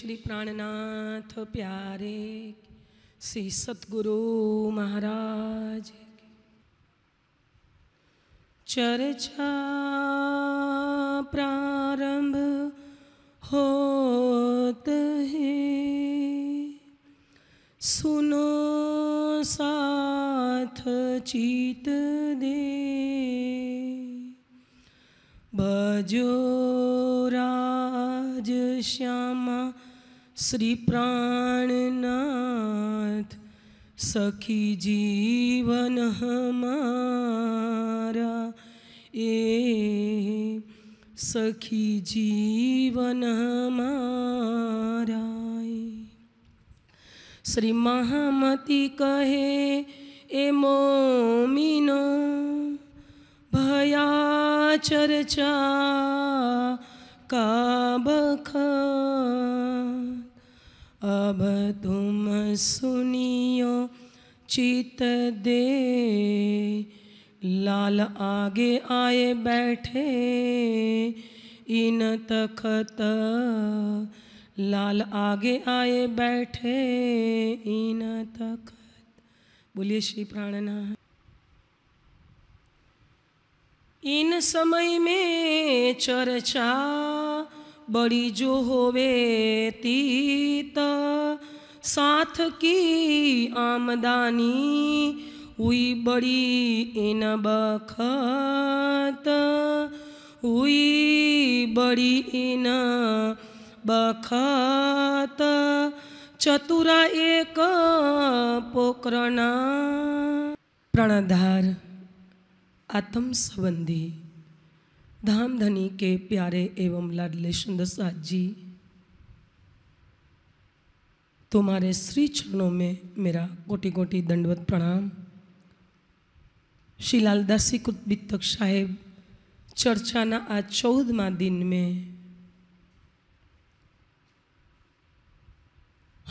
श्री प्राणनाथ प्यारे श्री सतगुरु महाराज चर्चा प्रारंभ होत सुनो साथ चीत दे भजो राज श्यामा श्री प्राणनाथ सखी जीवन हमारा ए सखी जीवन हमारा श्री महामती कहे ए मोमिनो भया चर्चा का बखा अब तुम सुनियो चित दे लाल आगे आए बैठे इन तखत लाल आगे आए बैठे इन तखत बोलिए श्री प्राणना इन समय में चर्चा बड़ी जो होवे तीत साथ की आमदानी हुई बड़ी इन बखत हुई बड़ी इन बखत चतुरा एक पोकरणा प्रणधार आत्म संबंधी धाम धनी के प्यारे एवं लाडले सुंदर साथ जी तुम्हारे श्री चरणों में मेरा कोटि कोटि दंडवत प्रणाम लालदासी कुत्तक साहेब चर्चा न आज चौदमा दिन में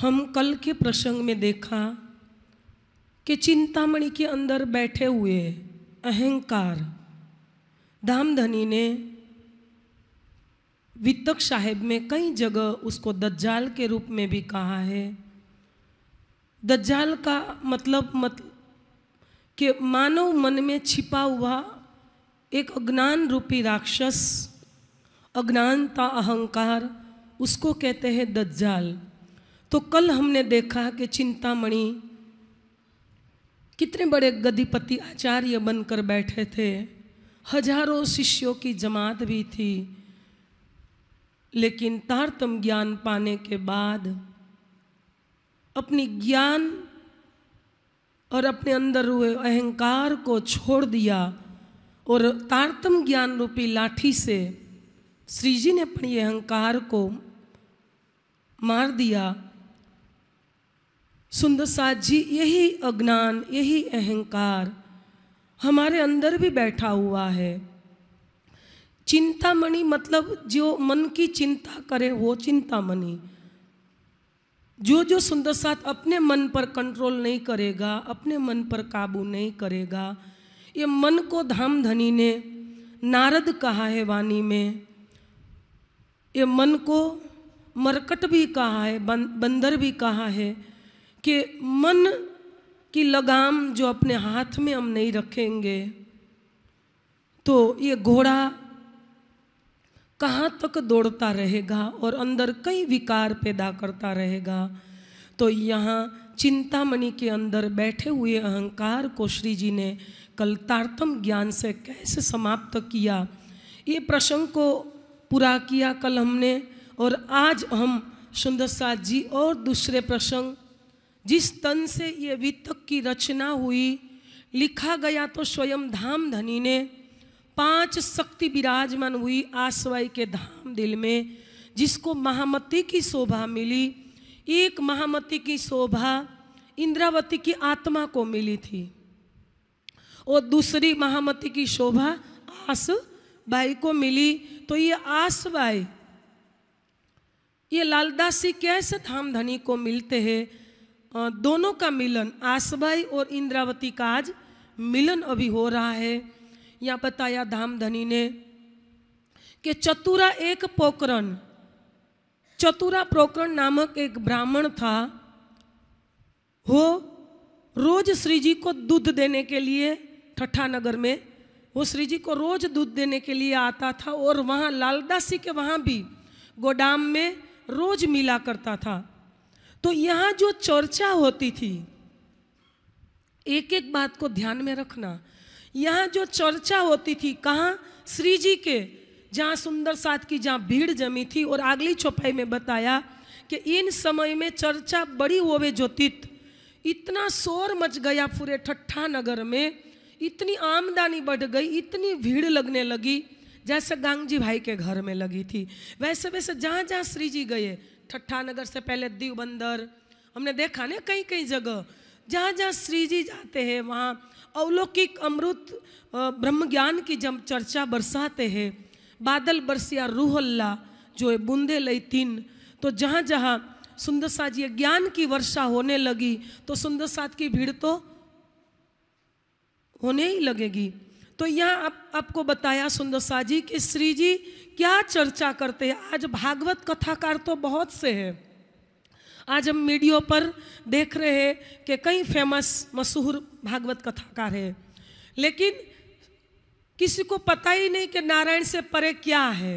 हम कल के प्रसंग में देखा कि चिंतामणि के अंदर बैठे हुए अहंकार धामधनी ने वित्तक साहेब में कई जगह उसको दज्जाल के रूप में भी कहा है दज्जाल का मतलब मत कि मानव मन में छिपा हुआ एक अज्ञान रूपी राक्षस अज्ञानता अहंकार उसको कहते हैं दज्जाल तो कल हमने देखा कि चिंतामणि कितने बड़े गधिपति आचार्य बनकर बैठे थे हजारों शिष्यों की जमात भी थी लेकिन तारतम ज्ञान पाने के बाद अपनी ज्ञान और अपने अंदर हुए अहंकार को छोड़ दिया और तारतम ज्ञान रूपी लाठी से श्री जी ने अपने अहंकार को मार दिया सुंदर साथ जी यही अज्ञान यही अहंकार हमारे अंदर भी बैठा हुआ है चिंतामणि मतलब जो मन की चिंता करे वो चिंतामणि जो जो सुंदर साथ अपने मन पर कंट्रोल नहीं करेगा अपने मन पर काबू नहीं करेगा ये मन को धाम धनी ने नारद कहा है वाणी में ये मन को मरकट भी कहा है बंदर भी कहा है कि मन कि लगाम जो अपने हाथ में हम नहीं रखेंगे तो ये घोड़ा कहाँ तक दौड़ता रहेगा और अंदर कई विकार पैदा करता रहेगा तो यहाँ चिंतामणि के अंदर बैठे हुए अहंकार को श्री जी ने कल तारतम ज्ञान से कैसे समाप्त किया ये प्रसंग को पूरा किया कल हमने और आज हम सुंदर जी और दूसरे प्रसंग जिस तन से ये वित्तक की रचना हुई लिखा गया तो स्वयं धाम धनी ने पांच शक्ति विराजमान हुई आसवाई के धाम दिल में जिसको महामती की शोभा मिली एक महामती की शोभा इंद्रावती की आत्मा को मिली थी और दूसरी महामती की शोभा आस भाई को मिली तो ये आस भाई ये लालदासी कैसे धाम धनी को मिलते हैं दोनों का मिलन आसबाई और इंद्रावती का आज मिलन अभी हो रहा है या बताया धाम धनी ने कि चतुरा एक पोकरण चतुरा प्रोकरण नामक एक ब्राह्मण था वो रोज श्री जी को दूध देने के लिए ठट्ठा नगर में वो श्री जी को रोज दूध देने के लिए आता था और वहाँ लालदासी के वहाँ भी गोदाम में रोज मिला करता था तो यहाँ जो चर्चा होती थी एक एक बात को ध्यान में रखना यहाँ जो चर्चा होती थी कहाँ श्री जी के जहाँ सुंदर साथ की जहाँ भीड़ जमी थी और अगली चौपाई में बताया कि इन समय में चर्चा बड़ी होवे ज्योतित इतना शोर मच गया पूरे ठट्ठा नगर में इतनी आमदनी बढ़ गई इतनी भीड़ लगने लगी जैसे गांगजी भाई के घर में लगी थी वैसे वैसे जहाँ जहाँ श्री जी गए ठट्ठा नगर से पहले दीव बंदर हमने देखा ना कई कई जगह जहाँ जहाँ श्री जी जाते हैं वहाँ अवलौकिक अमृत ब्रह्म ज्ञान की जब चर्चा बरसाते हैं बादल बरसिया रूहल्ला जो है बूंदे लई तीन तो जहाँ जहाँ सुंदर साज ये ज्ञान की वर्षा होने लगी तो सुंदर साज की भीड़ तो होने ही लगेगी तो यहाँ आप, आपको बताया सुंदर साजी कि श्री जी क्या चर्चा करते हैं आज भागवत कथाकार तो बहुत से हैं आज हम मीडियो पर देख रहे हैं कि कई फेमस मशहूर भागवत कथाकार हैं लेकिन किसी को पता ही नहीं कि नारायण से परे क्या है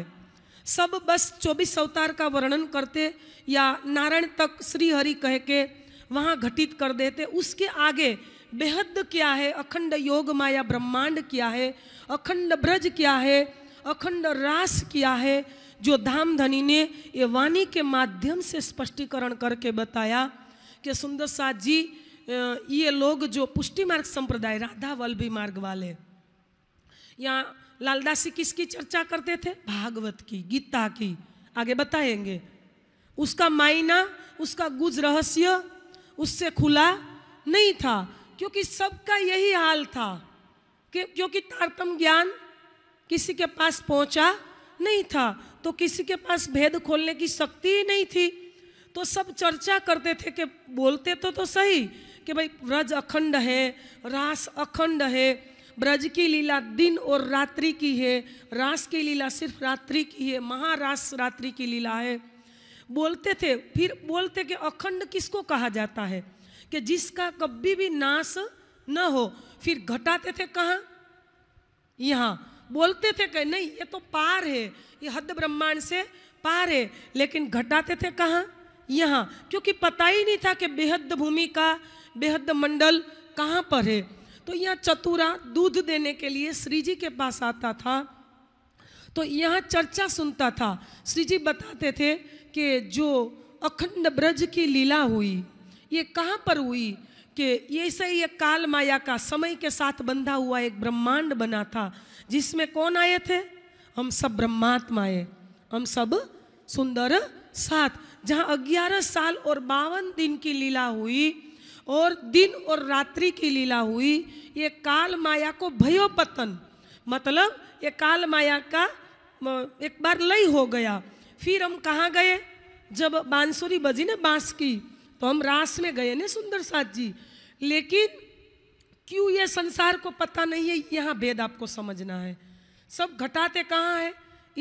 सब बस चौबीस अवतार का वर्णन करते या नारायण तक श्री हरि कह के वहाँ घटित कर देते उसके आगे बेहद क्या है अखंड योग माया ब्रह्मांड क्या है अखंड ब्रज क्या है अखंड रास किया है जो धाम धनी ने ये वाणी के माध्यम से स्पष्टीकरण करके बताया कि सुंदर साथ जी ये लोग जो पुष्टि मार्ग संप्रदाय राधा वल्लभी मार्ग वाले यहाँ लालदासी किसकी चर्चा करते थे भागवत की गीता की आगे बताएंगे उसका मायना उसका गुज रहस्य उससे खुला नहीं था क्योंकि सबका यही हाल था कि क्योंकि तारतम ज्ञान किसी के पास पहुंचा नहीं था तो किसी के पास भेद खोलने की शक्ति ही नहीं थी तो सब चर्चा करते थे कि बोलते तो तो सही कि भाई ब्रज अखंड है रास अखंड है ब्रज की लीला दिन और रात्रि की है रास की लीला सिर्फ रात्रि की है महारास रात्रि की लीला है बोलते थे फिर बोलते कि अखंड किसको कहा जाता है कि जिसका कभी भी नाश न हो फिर घटाते थे कहाँ यहाँ बोलते थे कि नहीं ये तो पार है ये हद ब्रह्मांड से पार है लेकिन घटाते थे कहाँ यहाँ क्योंकि पता ही नहीं था कि बेहद भूमि का बेहद मंडल कहाँ पर है तो यहाँ चतुरा दूध देने के लिए श्री जी के पास आता था तो यहाँ चर्चा सुनता था श्री जी बताते थे कि जो अखंड ब्रज की लीला हुई ये कहाँ पर हुई कि ऐसे ही ये काल माया का समय के साथ बंधा हुआ एक ब्रह्मांड बना था जिसमें कौन आए थे हम सब ब्रह्मात्मा आए हम सब सुंदर साथ जहाँ ग्यारह साल और बावन दिन की लीला हुई और दिन और रात्रि की लीला हुई ये काल माया को भयोपतन मतलब ये काल माया का एक बार लय हो गया फिर हम कहाँ गए जब बांसुरी बजी ने बांस की तो हम रास में गए ने सुंदर साथ जी लेकिन क्यों ये संसार को पता नहीं है यहाँ भेद आपको समझना है सब घटाते कहाँ है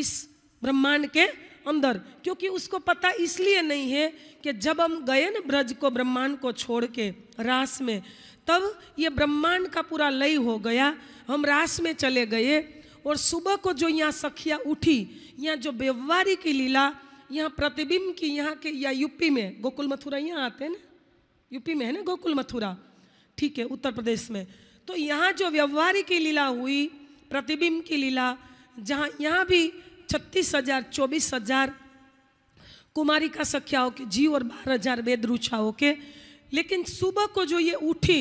इस ब्रह्मांड के अंदर क्योंकि उसको पता इसलिए नहीं है कि जब हम गए ना ब्रज को ब्रह्मांड को छोड़ के रास में तब ये ब्रह्मांड का पूरा लय हो गया हम रास में चले गए और सुबह को जो यहाँ सखिया उठी यहाँ जो व्यवहारी की लीला यहाँ प्रतिबिंब की यहाँ के या यूपी में गोकुल मथुरा यहाँ आते हैं ना यूपी में है ना गोकुल मथुरा ठीक है उत्तर प्रदेश में तो यहाँ जो व्यवहारिक की लीला हुई प्रतिबिंब की लीला जहाँ यहाँ भी छत्तीस हजार चौबीस हजार कुमारी का सख्या के जीव और बारह हजार वेद रुचा के लेकिन सुबह को जो ये उठी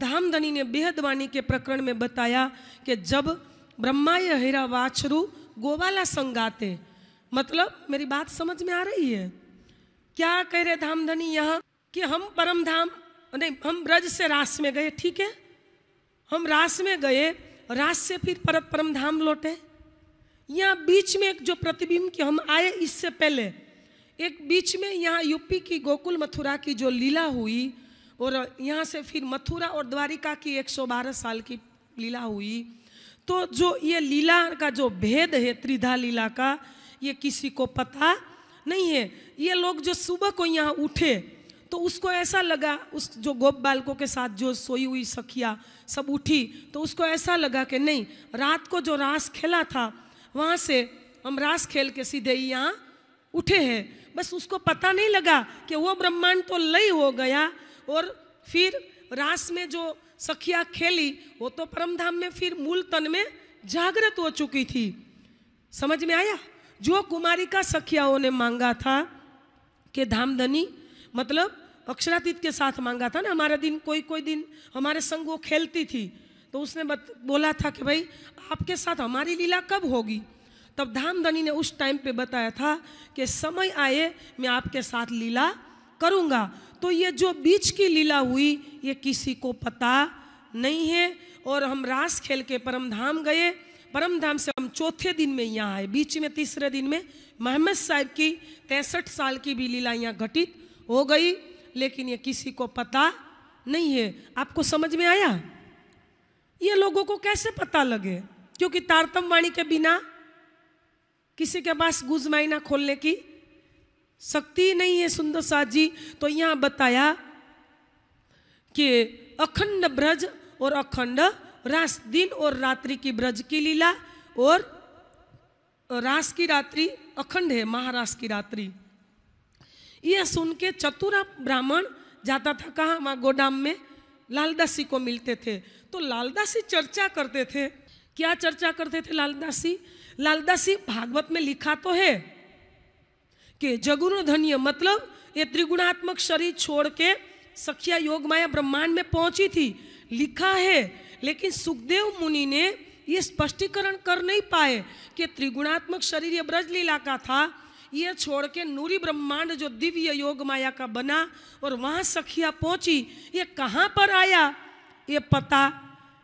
धामधनी ने बेहद वाणी के प्रकरण में बताया कि जब ये हेरा वाछरू गोवाला संगाते मतलब मेरी बात समझ में आ रही है क्या कह रहे धामधनी यहाँ कि हम परम धाम नहीं हम ब्रज से रास में गए ठीक है हम रास में गए रास से फिर पर परम धाम लौटे यहाँ बीच में एक जो प्रतिबिंब की हम आए इससे पहले एक बीच में यहाँ यूपी की गोकुल मथुरा की जो लीला हुई और यहाँ से फिर मथुरा और द्वारिका की 112 साल की लीला हुई तो जो ये लीला का जो भेद है त्रिधा लीला का ये किसी को पता नहीं है ये लोग जो सुबह को यहाँ उठे तो उसको ऐसा लगा उस जो गोप बालकों के साथ जो सोई हुई सखिया सब उठी तो उसको ऐसा लगा कि नहीं रात को जो रास खेला था वहाँ से हम रास खेल के सीधे ही यहाँ उठे हैं बस उसको पता नहीं लगा कि वो ब्रह्मांड तो लय हो गया और फिर रास में जो सखिया खेली वो तो परमधाम में फिर मूल तन में जागृत हो चुकी थी समझ में आया जो कुमारी का सखियाओं ने मांगा था कि धामधनी मतलब अक्षरातीत के साथ मांगा था ना हमारा दिन कोई कोई दिन हमारे संग वो खेलती थी तो उसने बत, बोला था कि भाई आपके साथ हमारी लीला कब होगी तब धामधनी ने उस टाइम पे बताया था कि समय आए मैं आपके साथ लीला करूँगा तो ये जो बीच की लीला हुई ये किसी को पता नहीं है और हम रास खेल के परम धाम गए परम धाम से हम चौथे दिन में यहाँ आए बीच में तीसरे दिन में महमद साहब की तैंसठ साल की भी लीला यहाँ घटित हो गई लेकिन ये किसी को पता नहीं है आपको समझ में आया ये लोगों को कैसे पता लगे क्योंकि तारतम वाणी के बिना किसी के पास गुजमाइना खोलने की शक्ति नहीं है सुंदर साह जी तो यहां बताया कि अखंड ब्रज और अखंड रास दिन और रात्रि की ब्रज की लीला और रास की रात्रि अखंड है महारास की रात्रि ये सुन के चतुरा ब्राह्मण जाता था कहाँ वहाँ गोदाम में लालदासी को मिलते थे तो लालदासी चर्चा करते थे क्या चर्चा करते थे लालदासी लालदासी भागवत में लिखा तो है कि जगुरु धन्य मतलब ये त्रिगुणात्मक शरीर छोड़ के सखिया योग माया ब्रह्मांड में पहुंची थी लिखा है लेकिन सुखदेव मुनि ने ये स्पष्टीकरण कर नहीं पाए कि त्रिगुणात्मक शरीर ये ब्रजलीला का था ये छोड़ के नूरी ब्रह्मांड जो दिव्य योग माया का बना और वहां सखिया पहुंची ये कहाँ पर आया ये पता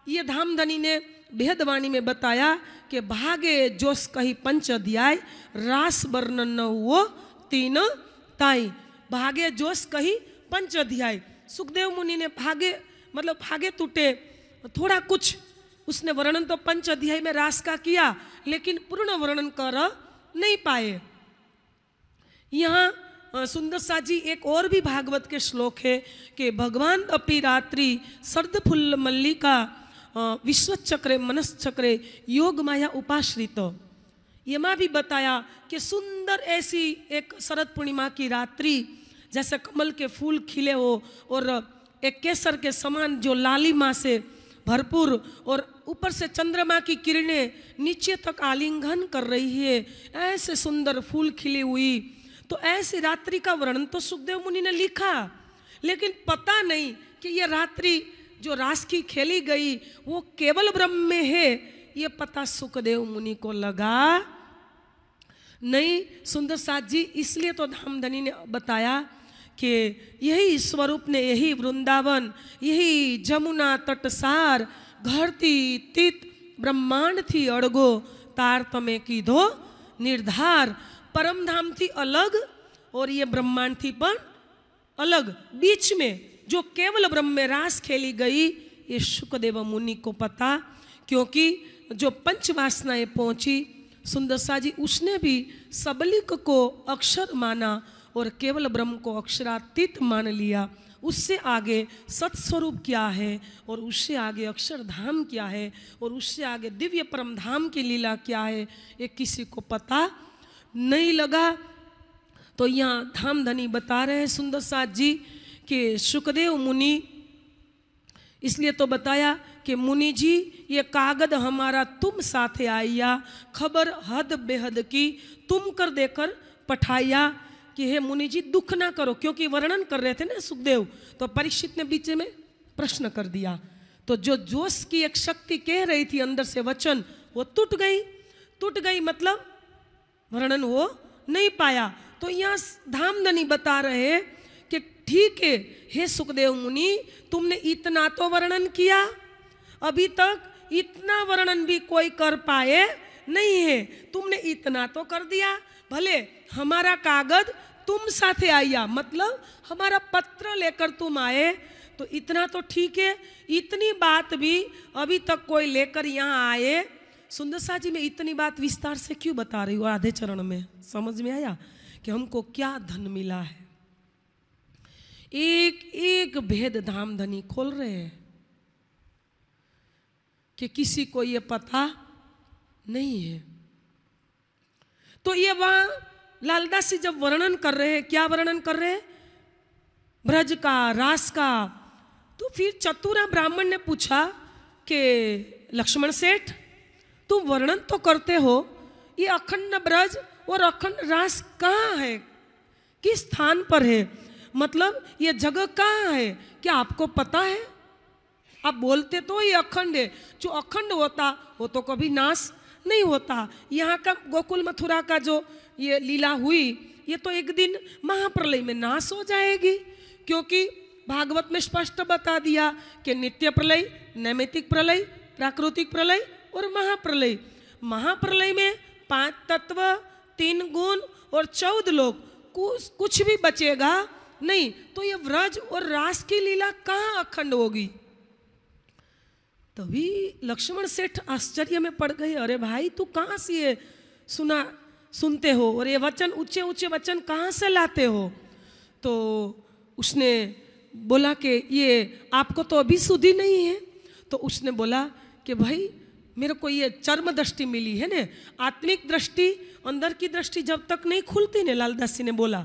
ये धामधनी ने भेदवाणी में बताया कि भागे जोश कही पंच अध्याय रास वर्णन न वो तीन ताई भागे जोश कही पंच अध्याय सुखदेव मुनि ने भागे मतलब भागे टूटे थोड़ा कुछ उसने वर्णन तो पंच अध्याय में रास का किया लेकिन पूर्ण वर्णन कर नहीं पाए यहाँ सुंदर जी एक और भी भागवत के श्लोक है कि भगवान अपि रात्रि फुल मल्लिका मनस मनस्चक्रे योग माया उपाश्रित ये माँ भी बताया कि सुंदर ऐसी एक शरद पूर्णिमा की रात्रि जैसे कमल के फूल खिले हो और एक केसर के समान जो लाली माँ से भरपूर और ऊपर से चंद्रमा की किरणें नीचे तक आलिंगन कर रही है ऐसे सुंदर फूल खिली हुई तो ऐसी रात्रि का वर्णन तो सुखदेव मुनि ने लिखा लेकिन पता नहीं कि ये रात्रि जो रास की खेली गई वो केवल ब्रह्म में है ये पता सुखदेव मुनि को लगा नहीं सुंदर साथ जी इसलिए तो धामधनी ने बताया कि यही स्वरूप ने यही वृंदावन यही जमुना तटसार घरती तीत ब्रह्मांड थी अड़गो तार तमे की दो निर्धार परमधाम थी अलग और ये ब्रह्मांड थी पर अलग बीच में जो केवल ब्रह्म में रास खेली गई ये सुखदेव मुनि को पता क्योंकि जो पंचवासनाएं पहुंची सुंदरसा जी उसने भी सबलिक को अक्षर माना और केवल ब्रह्म को अक्षरातीत मान लिया उससे आगे सत्स्वरूप क्या है और उससे आगे अक्षरधाम क्या है और उससे आगे दिव्य परमधाम की लीला क्या है ये किसी को पता नहीं लगा तो यहाँ धाम धनी बता रहे हैं सुंदर सात जी कि सुखदेव मुनि इसलिए तो बताया कि मुनि जी ये कागद हमारा तुम साथ आइया खबर हद बेहद की तुम कर देकर पठाया कि हे मुनि जी दुख ना करो क्योंकि वर्णन कर रहे थे ना सुखदेव तो परीक्षित ने बीच में प्रश्न कर दिया तो जो जोश की एक शक्ति कह रही थी अंदर से वचन वो टूट गई टूट गई मतलब वर्णन हो नहीं पाया तो यहाँ धामधनी बता रहे कि ठीक है हे सुखदेव मुनि तुमने इतना तो वर्णन किया अभी तक इतना वर्णन भी कोई कर पाए नहीं है तुमने इतना तो कर दिया भले हमारा कागज तुम साथे आया मतलब हमारा पत्र लेकर तुम आए तो इतना तो ठीक है इतनी बात भी अभी तक कोई लेकर यहाँ आए सुंदरसा जी मैं इतनी बात विस्तार से क्यों बता रही हूँ आधे चरण में समझ में आया कि हमको क्या धन मिला है एक एक भेद धाम धनी खोल रहे हैं कि किसी को ये पता नहीं है तो ये वहां लालदास जी जब वर्णन कर रहे हैं क्या वर्णन कर रहे हैं ब्रज का रास का तो फिर चतुरा ब्राह्मण ने पूछा कि लक्ष्मण सेठ तुम वर्णन तो करते हो ये अखंड ब्रज और अखंड रास कहाँ है किस स्थान पर है मतलब ये जगह कहाँ है क्या आपको पता है आप बोलते तो ये अखंड है जो अखंड होता वो तो कभी नाश नहीं होता यहाँ का गोकुल मथुरा का जो ये लीला हुई ये तो एक दिन महाप्रलय में नाश हो जाएगी क्योंकि भागवत में स्पष्ट बता दिया कि नित्य प्रलय नैमितिक प्रलय प्राकृतिक प्रलय और महाप्रलय महाप्रलय में पांच तत्व तीन गुण और चौदह लोग कुछ कुछ भी बचेगा नहीं तो ये व्रज और रास की लीला कहाँ अखंड होगी तभी लक्ष्मण सेठ आश्चर्य में पड़ गए अरे भाई तू कहाँ से ये सुना सुनते हो और ये वचन ऊंचे ऊंचे वचन कहाँ से लाते हो तो उसने बोला कि ये आपको तो अभी सुधी नहीं है तो उसने बोला कि भाई मेरे को ये चर्म दृष्टि मिली है ना आत्मिक दृष्टि अंदर की दृष्टि जब तक नहीं खुलती ने लालदास ने बोला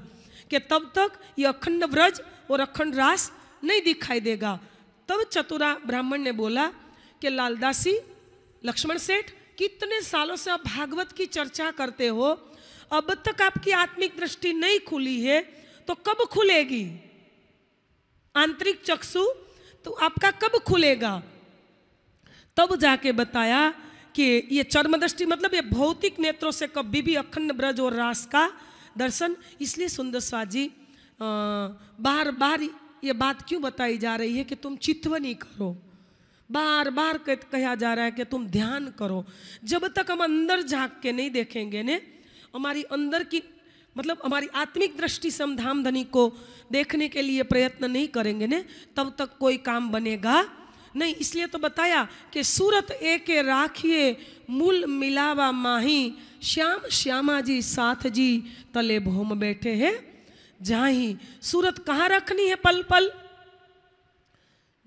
कि तब तक ये अखंड व्रज और अखंड रास नहीं दिखाई देगा तब चतुरा ब्राह्मण ने बोला कि लालदासी लक्ष्मण सेठ कितने सालों से आप भागवत की चर्चा करते हो अब तक आपकी आत्मिक दृष्टि नहीं खुली है तो कब खुलेगी आंतरिक चक्षु तो आपका कब खुलेगा तब जाके बताया कि ये चर्मदृष्टि मतलब ये भौतिक नेत्रों से कभी भी अखंड ब्रज और रास का दर्शन इसलिए सुंदर जी बार बार ये बात क्यों बताई जा रही है कि तुम चितवनी करो बार बार कहा जा रहा है कि तुम ध्यान करो जब तक हम अंदर झाँक के नहीं देखेंगे ने हमारी अंदर की मतलब हमारी आत्मिक दृष्टि से हम धाम धनी को देखने के लिए प्रयत्न नहीं करेंगे ने तब तक कोई काम बनेगा नहीं इसलिए तो बताया कि सूरत एक राखिए मूल मिलावा माही श्याम श्यामा जी साथ जी तले भोम बैठे हैं जहाँ ही सूरत कहाँ रखनी है पल पल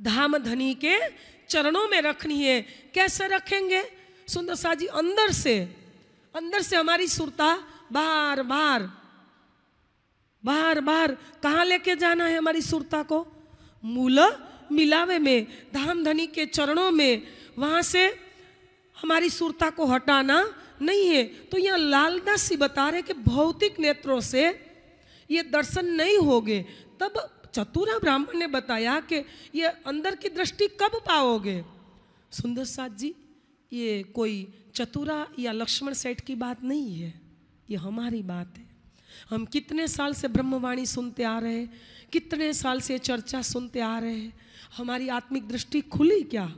धाम धनी के चरणों में रखनी है कैसे रखेंगे सुंदर शाह जी अंदर से अंदर से हमारी सुरता बार बार बार बार कहाँ लेके जाना है हमारी सुरता को मूल मिलावे में धाम धनी के चरणों में वहाँ से हमारी सुरता को हटाना नहीं है तो यहाँ लालदास ही बता रहे कि भौतिक नेत्रों से ये दर्शन नहीं होगे तब चतुरा ब्राह्मण ने बताया कि ये अंदर की दृष्टि कब पाओगे सुंदर साथ जी ये कोई चतुरा या लक्ष्मण सेठ की बात नहीं है ये हमारी बात है हम कितने साल से ब्रह्मवाणी सुनते आ रहे कितने साल से चर्चा सुनते आ रहे हैं हमारी आत्मिक दृष्टि खुली क्या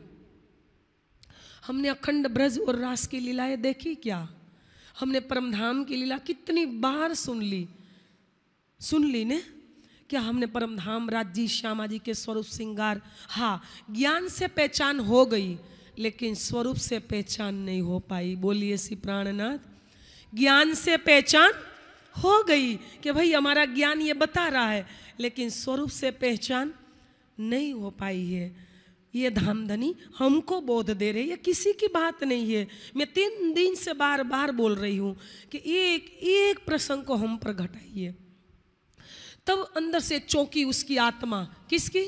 हमने अखंड ब्रज और रास की लीलाएं देखी क्या हमने परमधाम की लीला कितनी बार सुन ली सुन ली ने क्या हमने परमधाम राज्य श्यामा जी के स्वरूप श्रृंगार हाँ ज्ञान से पहचान हो गई लेकिन स्वरूप से पहचान नहीं हो पाई बोलिए सी प्राणनाथ ज्ञान से पहचान हो गई कि भाई हमारा ज्ञान ये बता रहा है लेकिन स्वरूप से पहचान नहीं हो पाई है ये धामधनी हमको बोध दे रही है किसी की बात नहीं है मैं तीन दिन से बार बार बोल रही हूँ कि एक एक प्रसंग को हम पर घटाइए तब अंदर से चौकी उसकी आत्मा किसकी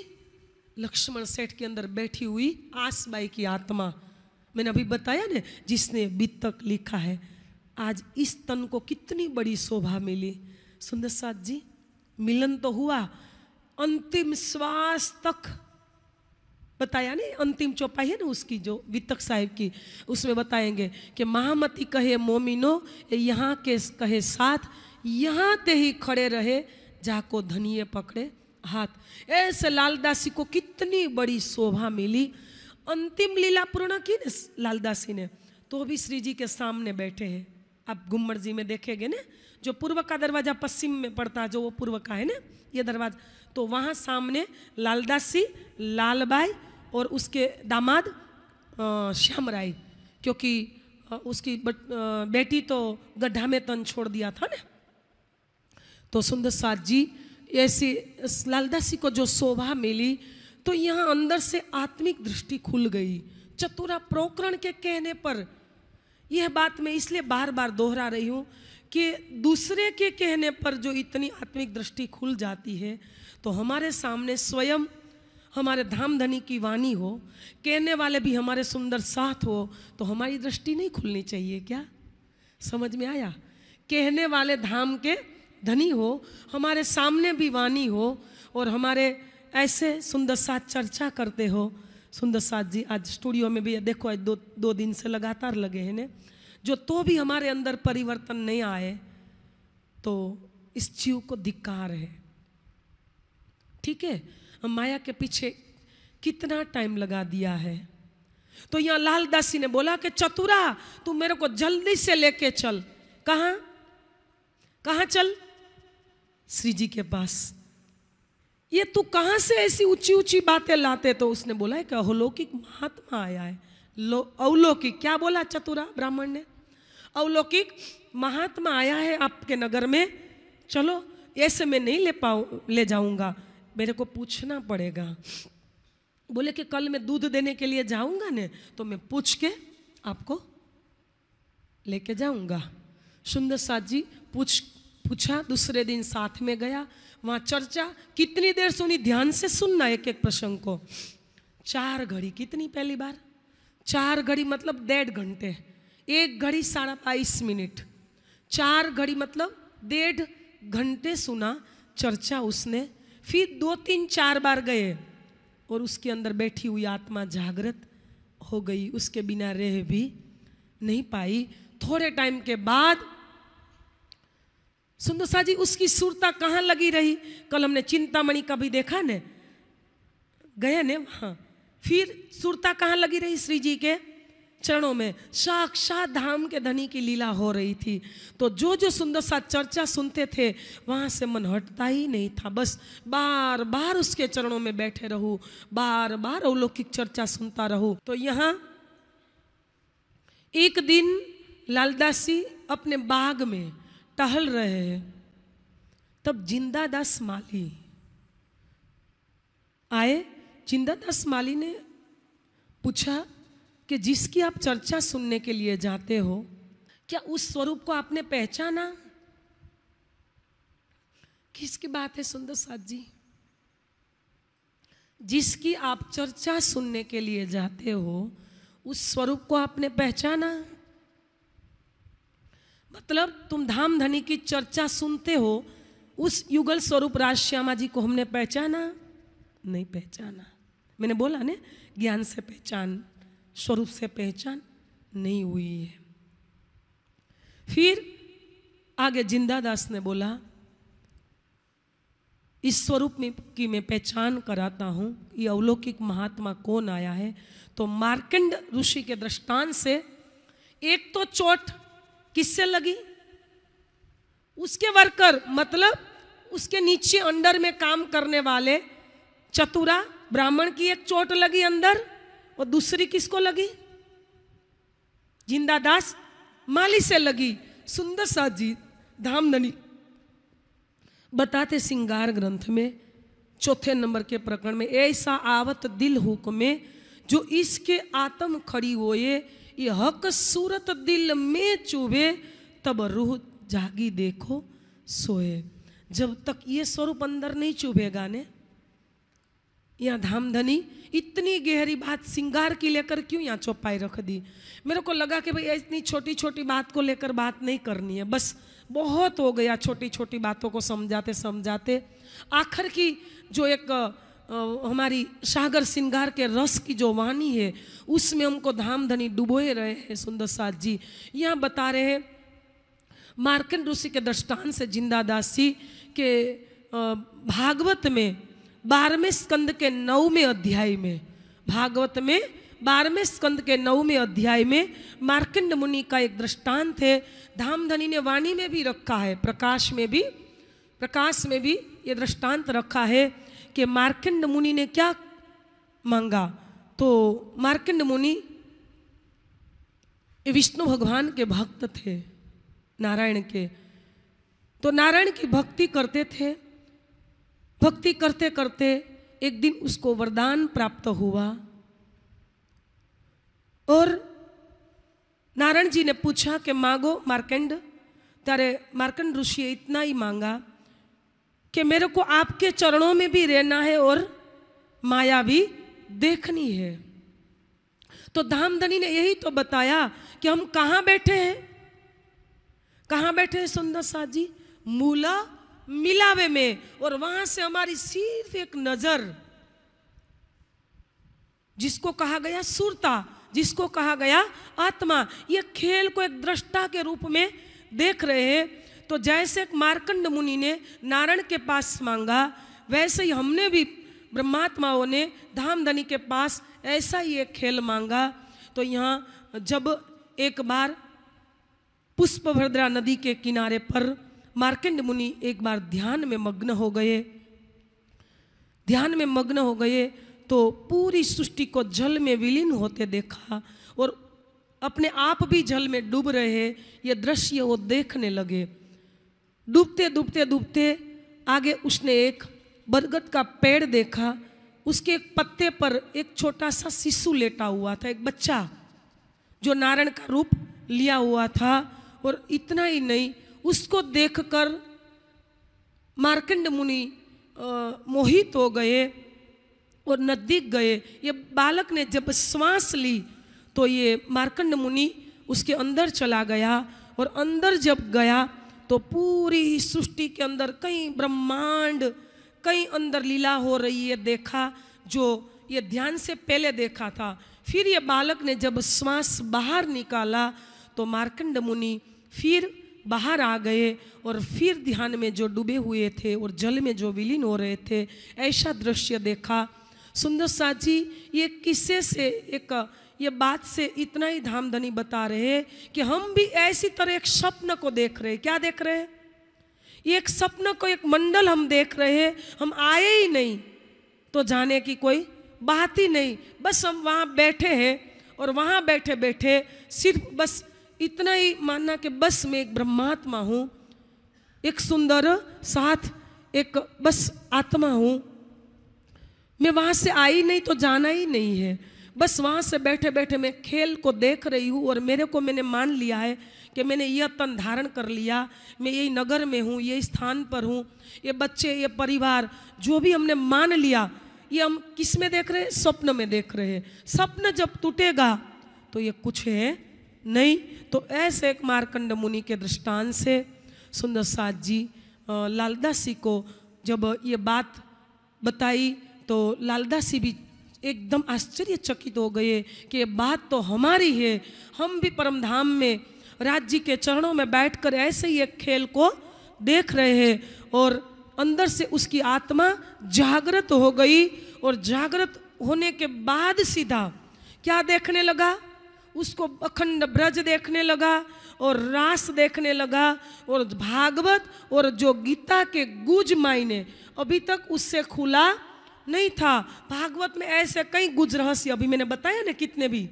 लक्ष्मण सेठ के अंदर बैठी हुई आसबाई की आत्मा मैंने अभी बताया ना जिसने तक लिखा है आज इस तन को कितनी बड़ी शोभा मिली सुंदर साथ जी मिलन तो हुआ अंतिम श्वास तक बताया नहीं अंतिम चौपाई है ना उसकी जो वितक साहिब की उसमें बताएंगे कि महामती कहे मोमिनो यहाँ के कहे साथ यहाँ ते ही खड़े रहे जाको धनिए पकड़े हाथ ऐसे लालदासी को कितनी बड़ी शोभा मिली अंतिम लीला पूर्ण की ना लालदासी ने तो भी श्री जी के सामने बैठे हैं आप गुम्मर जी में देखेंगे ना जो पूर्व का दरवाज़ा पश्चिम में पड़ता जो वो पूर्व का है ना ये दरवाज़ा तो वहाँ सामने लालदासी लाल लालबाई और उसके दामाद श्याम राय क्योंकि उसकी बेटी तो गड्ढा में तन छोड़ दिया था ना तो सुंदर साथ जी ऐसी लालदासी को जो शोभा मिली तो यहाँ अंदर से आत्मिक दृष्टि खुल गई चतुरा प्रोकरण के कहने पर यह बात मैं इसलिए बार बार दोहरा रही हूँ कि दूसरे के कहने पर जो इतनी आत्मिक दृष्टि खुल जाती है तो हमारे सामने स्वयं हमारे धाम धनी की वाणी हो कहने वाले भी हमारे सुंदर साथ हो तो हमारी दृष्टि नहीं खुलनी चाहिए क्या समझ में आया कहने वाले धाम के धनी हो हमारे सामने भी वाणी हो और हमारे ऐसे सुंदर साथ चर्चा करते हो सुंदर साथ जी आज स्टूडियो में भी देखो आज दो दो दिन से लगातार लगे हैं ना जो तो भी हमारे अंदर परिवर्तन नहीं आए तो इस जीव को धिक्कार है ठीक है हम माया के पीछे कितना टाइम लगा दिया है तो यहाँ लाल दासी ने बोला कि चतुरा तू मेरे को जल्दी से लेके चल कहां कहां चल श्री जी के पास ये तू कहां से ऐसी ऊंची ऊंची बातें लाते तो उसने बोला है कि अहलौकिक महात्मा आया है लो अवलौकिक क्या बोला चतुरा ब्राह्मण ने अवलौकिक महात्मा आया है आपके नगर में चलो ऐसे मैं नहीं ले पाऊ ले जाऊंगा मेरे को पूछना पड़ेगा बोले कि कल मैं दूध देने के लिए जाऊंगा ने तो मैं पूछ के आपको लेके जाऊंगा सुंदर साथ जी पूछ पूछा दूसरे दिन साथ में गया वहाँ चर्चा कितनी देर सुनी ध्यान से सुनना एक एक प्रसंग को चार घड़ी कितनी पहली बार चार घड़ी मतलब डेढ़ घंटे एक घड़ी साढ़ा बाईस मिनट चार घड़ी मतलब डेढ़ घंटे सुना चर्चा उसने फिर दो तीन चार बार गए और उसके अंदर बैठी हुई आत्मा जागृत हो गई उसके बिना रह भी नहीं पाई थोड़े टाइम के बाद सा जी उसकी सुरता कहाँ लगी रही कल हमने चिंतामणि का भी देखा ने गए ने वहाँ फिर सुरता कहाँ लगी रही श्री जी के चरणों में साक्षात धाम के धनी की लीला हो रही थी तो जो जो सुंदर सा चर्चा सुनते थे वहाँ से मन हटता ही नहीं था बस बार बार उसके चरणों में बैठे रहो बार बार अलौकिक चर्चा सुनता रहो तो यहाँ एक दिन लालदासी अपने बाग में टहल रहे तब जिंदा दास माली आए जिंदा दास माली ने पूछा कि जिसकी आप चर्चा सुनने के लिए जाते हो क्या उस स्वरूप को आपने पहचाना किसकी बात है सुंदर साथ जी जिसकी आप चर्चा सुनने के लिए जाते हो उस स्वरूप को आपने पहचाना मतलब तुम धाम धनी की चर्चा सुनते हो उस युगल स्वरूप राज श्यामा जी को हमने पहचाना नहीं पहचाना मैंने बोला ने ज्ञान से पहचान स्वरूप से पहचान नहीं हुई है फिर आगे जिंदा दास ने बोला इस स्वरूप में की मैं पहचान कराता हूं ये अवलौकिक महात्मा कौन आया है तो मार्कंड ऋषि के दृष्टान से एक तो चोट किससे लगी उसके वर्कर मतलब उसके नीचे अंडर में काम करने वाले चतुरा ब्राह्मण की एक चोट लगी अंदर और दूसरी किसको लगी जिंदा दास माली से लगी सुंदर सा जी धामधनी बताते सिंगार ग्रंथ में चौथे नंबर के प्रकरण में ऐसा आवत दिल हुक में जो इसके आत्म खड़ी होए ये हक सूरत दिल में चुभे तब रूह जागी देखो सोए जब तक ये स्वरूप अंदर नहीं चुभेगा ने यहाँ धामधनी इतनी गहरी बात सिंगार की लेकर क्यों यहाँ चौपाई रख दी मेरे को लगा कि भाई इतनी छोटी छोटी बात को लेकर बात नहीं करनी है बस बहुत हो गया छोटी छोटी बातों को समझाते समझाते आखिर की जो एक हमारी सागर सिंगार के रस की जो वाणी है उसमें हमको धामधनी डुबोए रहे हैं सुंदर साथ जी यहाँ बता रहे हैं मार्कन ऋषि के दृष्टान से जिंदादासी के भागवत में बारहवें स्कंद के नौवें अध्याय में भागवत में बारहवें स्कंद के नौवें अध्याय में मार्किंड मुनि का एक दृष्टांत है धामधनी ने वाणी में भी रखा है प्रकाश में भी प्रकाश में भी ये दृष्टांत रखा है कि मार्किंड मुनि ने क्या मांगा तो मार्किंड मुनि विष्णु भगवान के भक्त थे नारायण के तो नारायण की भक्ति करते थे भक्ति करते करते एक दिन उसको वरदान प्राप्त हुआ और जी ने पूछा कि मांगो मार्कंड तारे मार्कंड ऋषि इतना ही मांगा कि मेरे को आपके चरणों में भी रहना है और माया भी देखनी है तो धामधनी ने यही तो बताया कि हम कहाँ बैठे हैं कहाँ बैठे हैं सुंदर साह जी मूला मिलावे में और वहां से हमारी सिर्फ एक नजर जिसको कहा गया सुरता जिसको कहा गया आत्मा ये खेल को एक दृष्टा के रूप में देख रहे हैं तो जैसे एक मार्कंड मुनि ने नारायण के पास मांगा वैसे ही हमने भी ब्रह्मात्माओं ने धामधनी के पास ऐसा ही एक खेल मांगा तो यहाँ जब एक बार पुष्पभद्रा नदी के किनारे पर मार्केंड मुनि एक बार ध्यान में मग्न हो गए ध्यान में मग्न हो गए तो पूरी सृष्टि को जल में विलीन होते देखा और अपने आप भी जल में डूब रहे ये दृश्य वो देखने लगे डूबते डूबते डूबते आगे उसने एक बरगद का पेड़ देखा उसके एक पत्ते पर एक छोटा सा शिशु लेटा हुआ था एक बच्चा जो नारायण का रूप लिया हुआ था और इतना ही नहीं उसको देखकर मार्कंड मुनि मोहित हो गए और नजदीक गए ये बालक ने जब श्वास ली तो ये मार्कंड मुनि उसके अंदर चला गया और अंदर जब गया तो पूरी सृष्टि के अंदर कई ब्रह्मांड कई अंदर लीला हो रही है देखा जो ये ध्यान से पहले देखा था फिर ये बालक ने जब श्वास बाहर निकाला तो मार्कंड मुनि फिर बाहर आ गए और फिर ध्यान में जो डूबे हुए थे और जल में जो विलीन हो रहे थे ऐसा दृश्य देखा सुंदर साह जी ये किस्से से एक ये बात से इतना ही धामधनी बता रहे हैं कि हम भी ऐसी तरह एक स्वप्न को देख रहे हैं क्या देख रहे हैं ये एक स्वप्न को एक मंडल हम देख रहे हैं हम आए ही नहीं तो जाने की कोई बात ही नहीं बस हम वहाँ बैठे हैं और वहाँ बैठे बैठे सिर्फ बस इतना ही मानना कि बस मैं एक ब्रह्मात्मा हूँ एक सुंदर साथ एक बस आत्मा हूँ मैं वहाँ से आई नहीं तो जाना ही नहीं है बस वहाँ से बैठे बैठे मैं खेल को देख रही हूँ और मेरे को मैंने मान लिया है कि मैंने यह तन धारण कर लिया मैं यही नगर में हूँ ये स्थान पर हूँ ये बच्चे ये परिवार जो भी हमने मान लिया ये हम किस में देख रहे हैं स्वप्न में देख रहे हैं स्वप्न जब टूटेगा तो ये कुछ है नहीं तो ऐसे एक मार्कंड मुनि के दृष्टांत से सुंदर साथ जी लालदासी को जब ये बात बताई तो लालदासी भी एकदम आश्चर्यचकित हो गए कि ये बात तो हमारी है हम भी परमधाम में राज्य के चरणों में बैठकर ऐसे ही एक खेल को देख रहे हैं और अंदर से उसकी आत्मा जागृत हो गई और जागृत होने के बाद सीधा क्या देखने लगा उसको अखंड ब्रज देखने लगा और रास देखने लगा और भागवत और जो गीता के गुज मायने अभी तक उससे खुला नहीं था भागवत में ऐसे कई गुज रहस्य अभी मैंने बताया ना कितने भी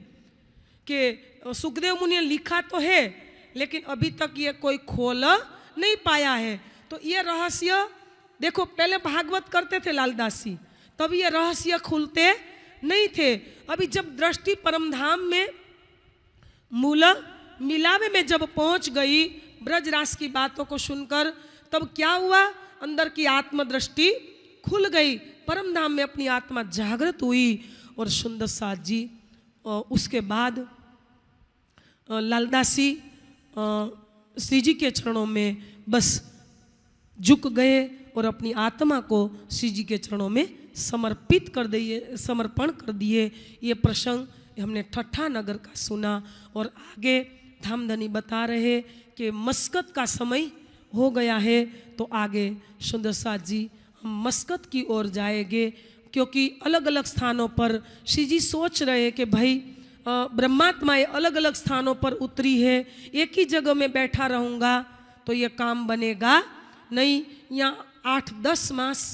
कि सुखदेव मुनि लिखा तो है लेकिन अभी तक ये कोई खोल नहीं पाया है तो ये रहस्य देखो पहले भागवत करते थे लालदासी तब ये रहस्य खुलते नहीं थे अभी जब दृष्टि परमधाम में मूल मिलावे में जब पहुंच गई ब्रजरास की बातों को सुनकर तब क्या हुआ अंदर की आत्मदृष्टि खुल गई परम धाम में अपनी आत्मा जागृत हुई और सुंदर साथ जी उसके बाद लालदासी श्री जी के चरणों में बस झुक गए और अपनी आत्मा को श्री जी के चरणों में समर्पित कर दिए समर्पण कर दिए ये प्रसंग हमने ठट्ठा नगर का सुना और आगे धामधनी बता रहे कि मस्कत का समय हो गया है तो आगे सुंदर साथ जी हम मस्कत की ओर जाएंगे क्योंकि अलग अलग स्थानों पर श्री जी सोच रहे कि भाई ब्रह्मात्माएँ अलग अलग स्थानों पर उतरी है एक ही जगह में बैठा रहूँगा तो ये काम बनेगा नहीं यहाँ आठ दस मास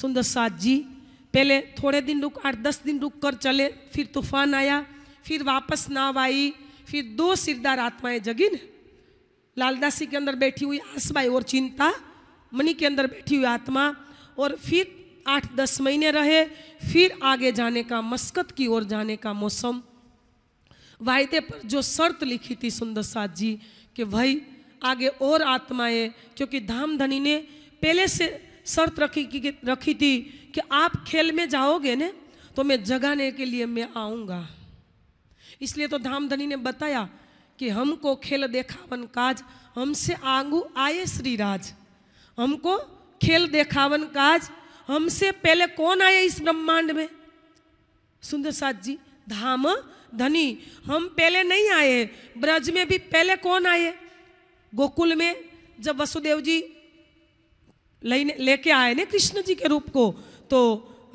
सुंदर साथ जी पहले थोड़े दिन रुक आठ दस दिन रुक कर चले फिर तूफान आया फिर वापस नाव आई फिर दो सिरदार आत्माएं जगी न लालदासी के अंदर बैठी हुई आसबाई और चिंता मनी के अंदर बैठी हुई आत्मा और फिर आठ दस महीने रहे फिर आगे जाने का मस्कत की ओर जाने का मौसम वायदे पर जो शर्त लिखी थी सुंदर साथ जी कि भाई आगे और आत्माएं क्योंकि धाम धनी ने पहले से शर्त रखी रखी थी कि आप खेल में जाओगे ना तो मैं जगाने के लिए मैं आऊँगा इसलिए तो धामधनी ने बताया कि हमको खेल देखावन काज हमसे आगू आए श्रीराज हमको खेल देखावन काज हमसे पहले कौन आए इस ब्रह्मांड में सुंदर साथ जी धाम धनी हम पहले नहीं आए ब्रज में भी पहले कौन आए गोकुल में जब वसुदेव जी लेने लेके आए ना कृष्ण जी के रूप को तो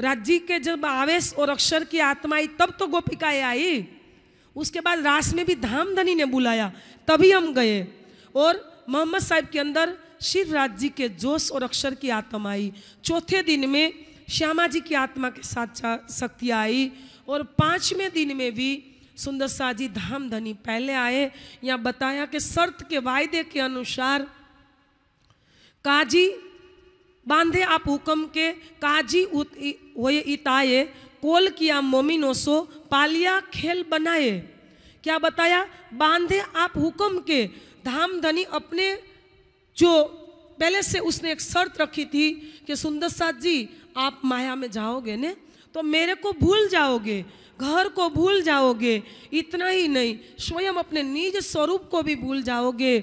राज्य के जब आवेश और अक्षर की आत्मा आई तब तो गोपिकाएं आई उसके बाद रास में भी धामधनी ने बुलाया तभी हम गए और मोहम्मद साहब के अंदर शिव राज्य के जोश और अक्षर की आत्मा आई चौथे दिन में श्यामा जी की आत्मा के साथ शक्ति आई और पाँचवें दिन में भी सुंदर शाह जी धाम धनी पहले आए यहाँ बताया कि शर्त के वायदे के अनुसार काजी बांधे आप हुक्म के काजी होए इताए कोल किया मोमिनो सो पालिया खेल बनाए क्या बताया बांधे आप हुक्म के धाम धनी अपने जो पहले से उसने एक शर्त रखी थी कि सुंदर साथ जी आप माया में जाओगे ने तो मेरे को भूल जाओगे घर को भूल जाओगे इतना ही नहीं स्वयं अपने निज स्वरूप को भी भूल जाओगे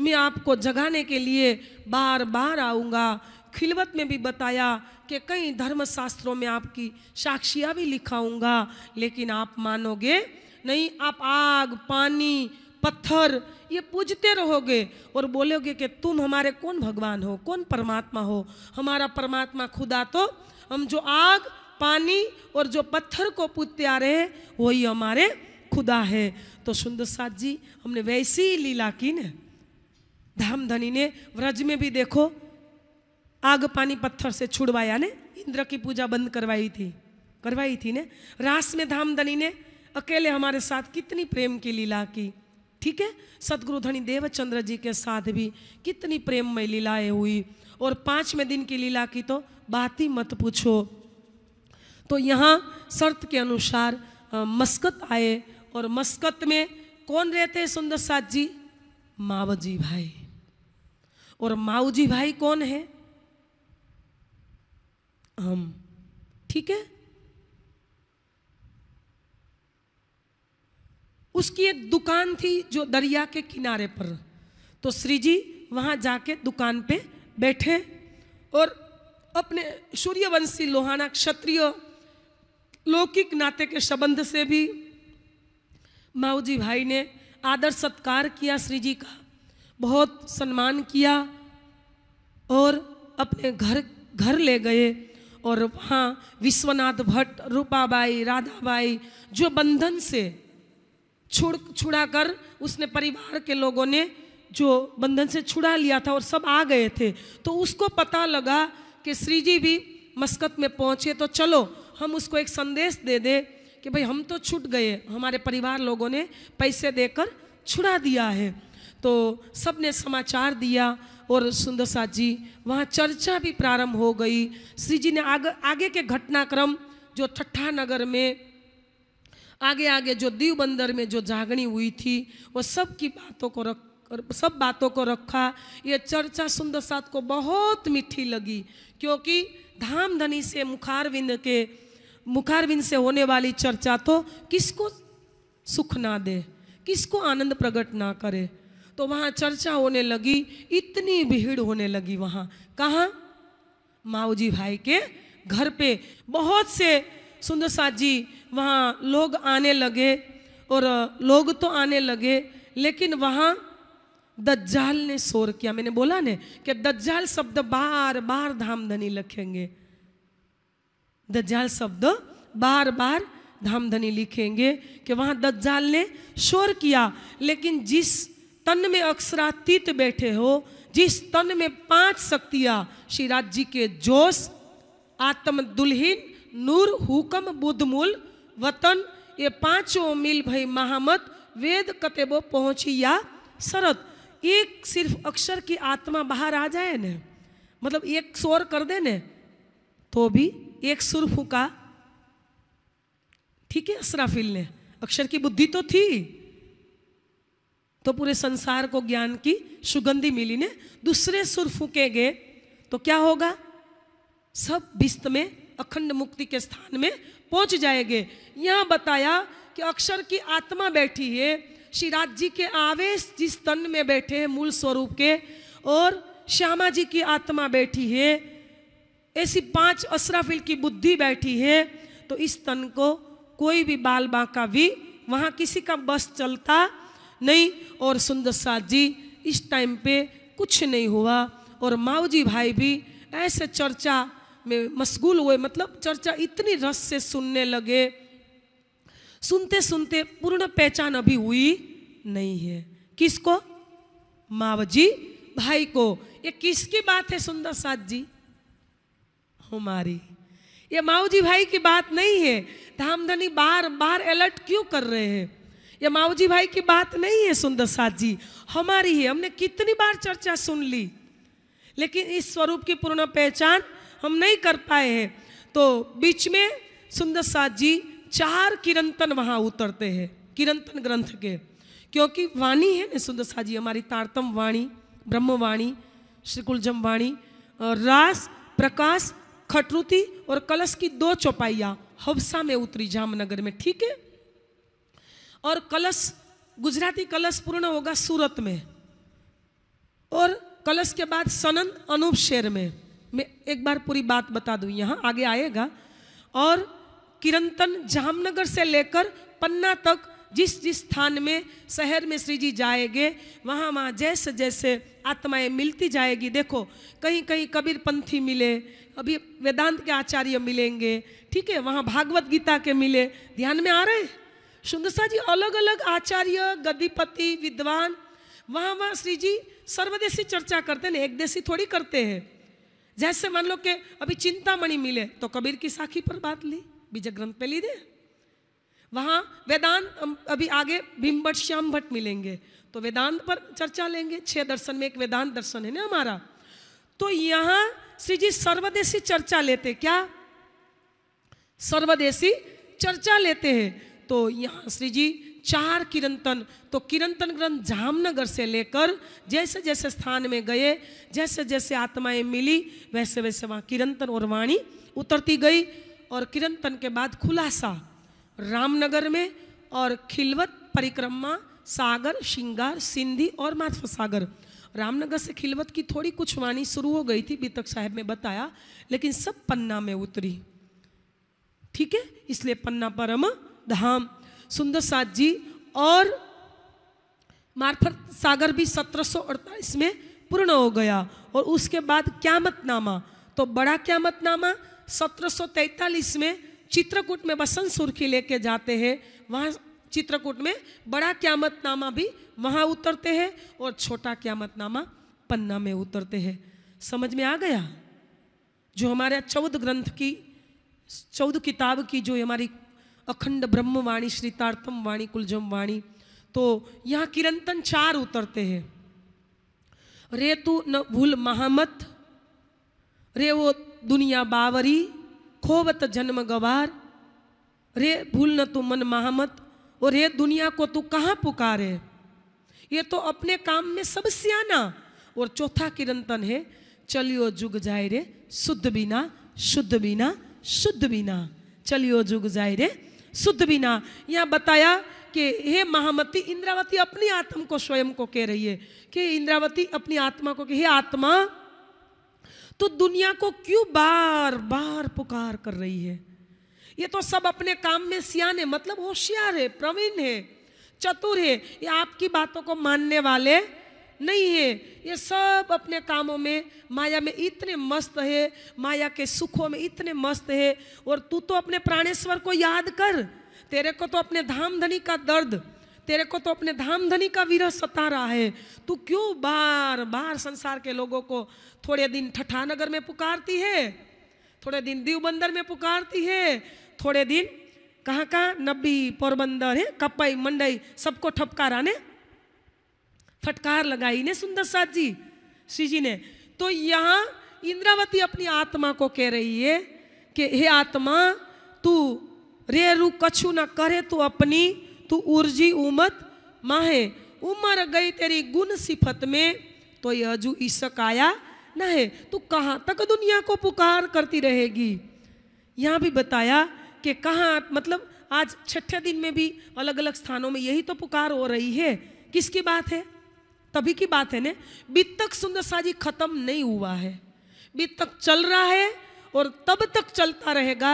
मैं आपको जगाने के लिए बार बार आऊँगा खिलवत में भी बताया कि कई धर्मशास्त्रों में आपकी साक्षियाँ भी लिखाऊंगा लेकिन आप मानोगे नहीं आप आग पानी पत्थर ये पूजते रहोगे और बोलोगे कि तुम हमारे कौन भगवान हो कौन परमात्मा हो हमारा परमात्मा खुदा तो हम जो आग पानी और जो पत्थर को पूजते आ रहे हैं वही हमारे खुदा है तो सुंदर साथ जी हमने वैसी लीला की ने धाम धनी ने व्रज में भी देखो आग पानी पत्थर से छुड़वाया ने इंद्र की पूजा बंद करवाई थी करवाई थी ने रास में धामधनी ने अकेले हमारे साथ कितनी प्रेम की लीला की ठीक है सदगुरु धनी देवचंद्र जी के साथ भी कितनी प्रेममय लीलाएं हुई और पांचवें दिन की लीला की तो बात ही मत पूछो तो यहाँ शर्त के अनुसार मस्कत आए और मस्कत में कौन रहते हैं सुंदर साथ जी मावजी भाई और माऊजी भाई कौन है हम ठीक है उसकी एक दुकान थी जो दरिया के किनारे पर तो श्री जी वहां जाके दुकान पे बैठे और अपने सूर्यवंशी लोहाना क्षत्रिय लौकिक नाते के संबंध से भी माऊजी भाई ने आदर सत्कार किया श्री जी का बहुत सम्मान किया और अपने घर घर ले गए और वहाँ विश्वनाथ भट्ट रूपाबाई राधाबाई जो बंधन से छुड़ छुड़ा कर उसने परिवार के लोगों ने जो बंधन से छुड़ा लिया था और सब आ गए थे तो उसको पता लगा कि श्री जी भी मस्कत में पहुँचे तो चलो हम उसको एक संदेश दे दे कि भाई हम तो छूट गए हमारे परिवार लोगों ने पैसे देकर छुड़ा दिया है तो सब ने समाचार दिया और सुंदर सा जी वहाँ चर्चा भी प्रारंभ हो गई श्री जी ने आग, आगे के घटनाक्रम जो ठट्ठा नगर में आगे आगे जो दीव बंदर में जो जागनी हुई थी वो सब की बातों को रख सब बातों को रखा ये चर्चा सुंदर साथ को बहुत मीठी लगी क्योंकि धाम धनी से मुखारविंद के मुखारविंद से होने वाली चर्चा तो किसको सुख ना दे किसको आनंद प्रकट ना करे तो वहाँ चर्चा होने लगी इतनी भीड़ होने लगी वहाँ कहाँ माऊजी भाई के घर पे बहुत से सुंदर साथ जी वहाँ लोग आने लगे और लोग तो आने लगे लेकिन वहाँ दज्जाल ने शोर किया मैंने बोला ने कि दज्जाल शब्द बार बार धामधनी लिखेंगे दज्जाल शब्द बार बार धामधनी लिखेंगे कि वहाँ दज्जाल ने शोर किया लेकिन जिस तन में अक्षरातीत बैठे हो जिस तन में पांच शक्तियां श्रीराज जी के जोश आत्म दुल्हीन नूर हुकम बुद्धमूल वतन ये पांचों मिल भई महामत वेद कतेबो पहुंची या शरत एक सिर्फ अक्षर की आत्मा बाहर आ जाए न मतलब एक शोर कर दे ने तो भी एक सुर फूका ठीक है असराफिल ने अक्षर की बुद्धि तो थी तो पूरे संसार को ज्ञान की सुगंधी मिली ने दूसरे सुर फूके गए तो क्या होगा सब विस्त में अखंड मुक्ति के स्थान में पहुंच जाएंगे यहाँ बताया कि अक्षर की आत्मा बैठी है श्रीराज जी के आवेश जिस तन में बैठे हैं मूल स्वरूप के और श्यामा जी की आत्मा बैठी है ऐसी पांच असराफिल की बुद्धि बैठी है तो इस तन को कोई भी बाल बांका भी वहाँ किसी का बस चलता नहीं और सुंदर साथ जी इस टाइम पे कुछ नहीं हुआ और माऊजी भाई भी ऐसे चर्चा में मशगूल हुए मतलब चर्चा इतनी रस से सुनने लगे सुनते सुनते पूर्ण पहचान अभी हुई नहीं है किसको मावजी भाई को ये किसकी बात है सुंदर साथ जी हमारी ये माऊजी भाई की बात नहीं है धामधनी बार बार अलर्ट क्यों कर रहे हैं ये माऊजी भाई की बात नहीं है सुंदर साथ जी हमारी है हमने कितनी बार चर्चा सुन ली लेकिन इस स्वरूप की पूर्ण पहचान हम नहीं कर पाए हैं तो बीच में सुंदर साथ जी चार किरंतन वहाँ उतरते हैं किरंतन ग्रंथ के क्योंकि वाणी है ना सुंदर साथ जी हमारी तारतम वाणी ब्रह्मवाणी श्रीकुलजम वाणी रास प्रकाश खटरुति और कलश की दो चौपाइयाँ हवसा में उतरी जामनगर में ठीक है और कलश गुजराती कलश पूर्ण होगा सूरत में और कलश के बाद सनन अनूप शेर में मैं एक बार पूरी बात बता दूं यहाँ आगे आएगा और किरंतन जामनगर से लेकर पन्ना तक जिस जिस स्थान में शहर में श्री जी जाएंगे वहाँ वहाँ जैसे जैसे आत्माएं मिलती जाएगी देखो कहीं कहीं कबीर पंथी मिले अभी वेदांत के आचार्य मिलेंगे ठीक है वहाँ भागवत गीता के मिले ध्यान में आ रहे हैं सुंदरसा जी अलग अलग आचार्य गद्दीपति विद्वान वहाँ वहाँ श्री जी सर्वदेशी चर्चा करते हैं एक देशी थोड़ी करते हैं जैसे मान लो कि अभी चिंतामणि मिले तो कबीर की साखी पर बात ली बीज ग्रंथ पे ली दे वहाँ वेदांत अभी आगे भीम भट्ट श्याम भट्ट मिलेंगे तो वेदांत पर चर्चा लेंगे छह दर्शन में एक वेदांत दर्शन है ना हमारा तो यहाँ श्री जी सर्वदेशी चर्चा लेते क्या सर्वदेशी चर्चा लेते हैं तो यहाँ श्री जी चार किरंतन तो किरंतन ग्रंथ जामनगर से लेकर जैसे जैसे स्थान में गए जैसे जैसे आत्माएं मिली वैसे वैसे वहाँ किरंतन और वाणी उतरती गई और किरंतन के बाद खुलासा रामनगर में और खिलवत परिक्रमा सागर श्रृंगार सिंधी और माधव सागर रामनगर से खिलवत की थोड़ी कुछ वाणी शुरू हो गई थी बीतक साहब ने बताया लेकिन सब पन्ना में उतरी ठीक है इसलिए पन्ना परम धाम सुंदर सात जी और मार्फत सागर भी सत्रह में पूर्ण हो गया और उसके बाद क्यामत नामा तो बड़ा क्यामत नामा सत्रह में चित्रकूट में बसंत सुर्खी लेके जाते हैं वहाँ चित्रकूट में बड़ा क्यामत नामा भी वहाँ उतरते हैं और छोटा क्यामत नामा पन्ना में उतरते हैं समझ में आ गया जो हमारे चौदह ग्रंथ की चौदह किताब की जो हमारी अखंड ब्रह्म वाणी श्रीतार्थम वाणी कुलजम वाणी तो यहाँ किरंतन चार उतरते हैं रे तू न भूल महामत रे वो दुनिया बावरी खोवत जन्म गवार रे भूल न तू मन महामत और रे दुनिया को तू कहाँ पुकारे ये तो अपने काम में सब सियाना और चौथा किरंतन है चलियो जुग जाए रे शुद्ध बिना शुद्ध बिना शुद्ध बिना चलियो जुग जाए रे शुद्ध बिना यहाँ बताया कि हे महामती इंद्रावती अपनी आत्म को स्वयं को कह रही है कि इंद्रावती अपनी आत्मा को हे आत्मा तो दुनिया को क्यों बार बार पुकार कर रही है ये तो सब अपने काम में सियाने मतलब होशियार है प्रवीण है चतुर है ये आपकी बातों को मानने वाले नहीं है ये सब अपने कामों में माया में इतने मस्त है माया के सुखों में इतने मस्त है और तू तो अपने प्राणेश्वर को याद कर तेरे को तो अपने धाम धनी का दर्द तेरे को तो अपने धाम धनी का विरह सता रहा है तू क्यों बार बार संसार के लोगों को थोड़े दिन ठठानगर में पुकारती है थोड़े दिन बंदर में पुकारती है थोड़े दिन कहाँ कहाँ नब्बी पोरबंदर है कपई मंडई सबको ठपकाराने फटकार लगाई ने सुंदर साथ जी श्री जी ने तो यहाँ इंद्रावती अपनी आत्मा को कह रही है कि हे आत्मा तू रे रू कछु ना करे तू अपनी तू ऊर्जी उमत माहे उमर गई तेरी गुण सिफत में तो ये हजू ईशक आया ना है तू कहाँ तक दुनिया को पुकार करती रहेगी यहाँ भी बताया कि कहाँ मतलब आज छठे दिन में भी अलग अलग स्थानों में यही तो पुकार हो रही है किसकी बात है तभी की बात है ना बीत तक सुंदर जी खत्म नहीं हुआ है बीत तक चल रहा है और तब तक चलता रहेगा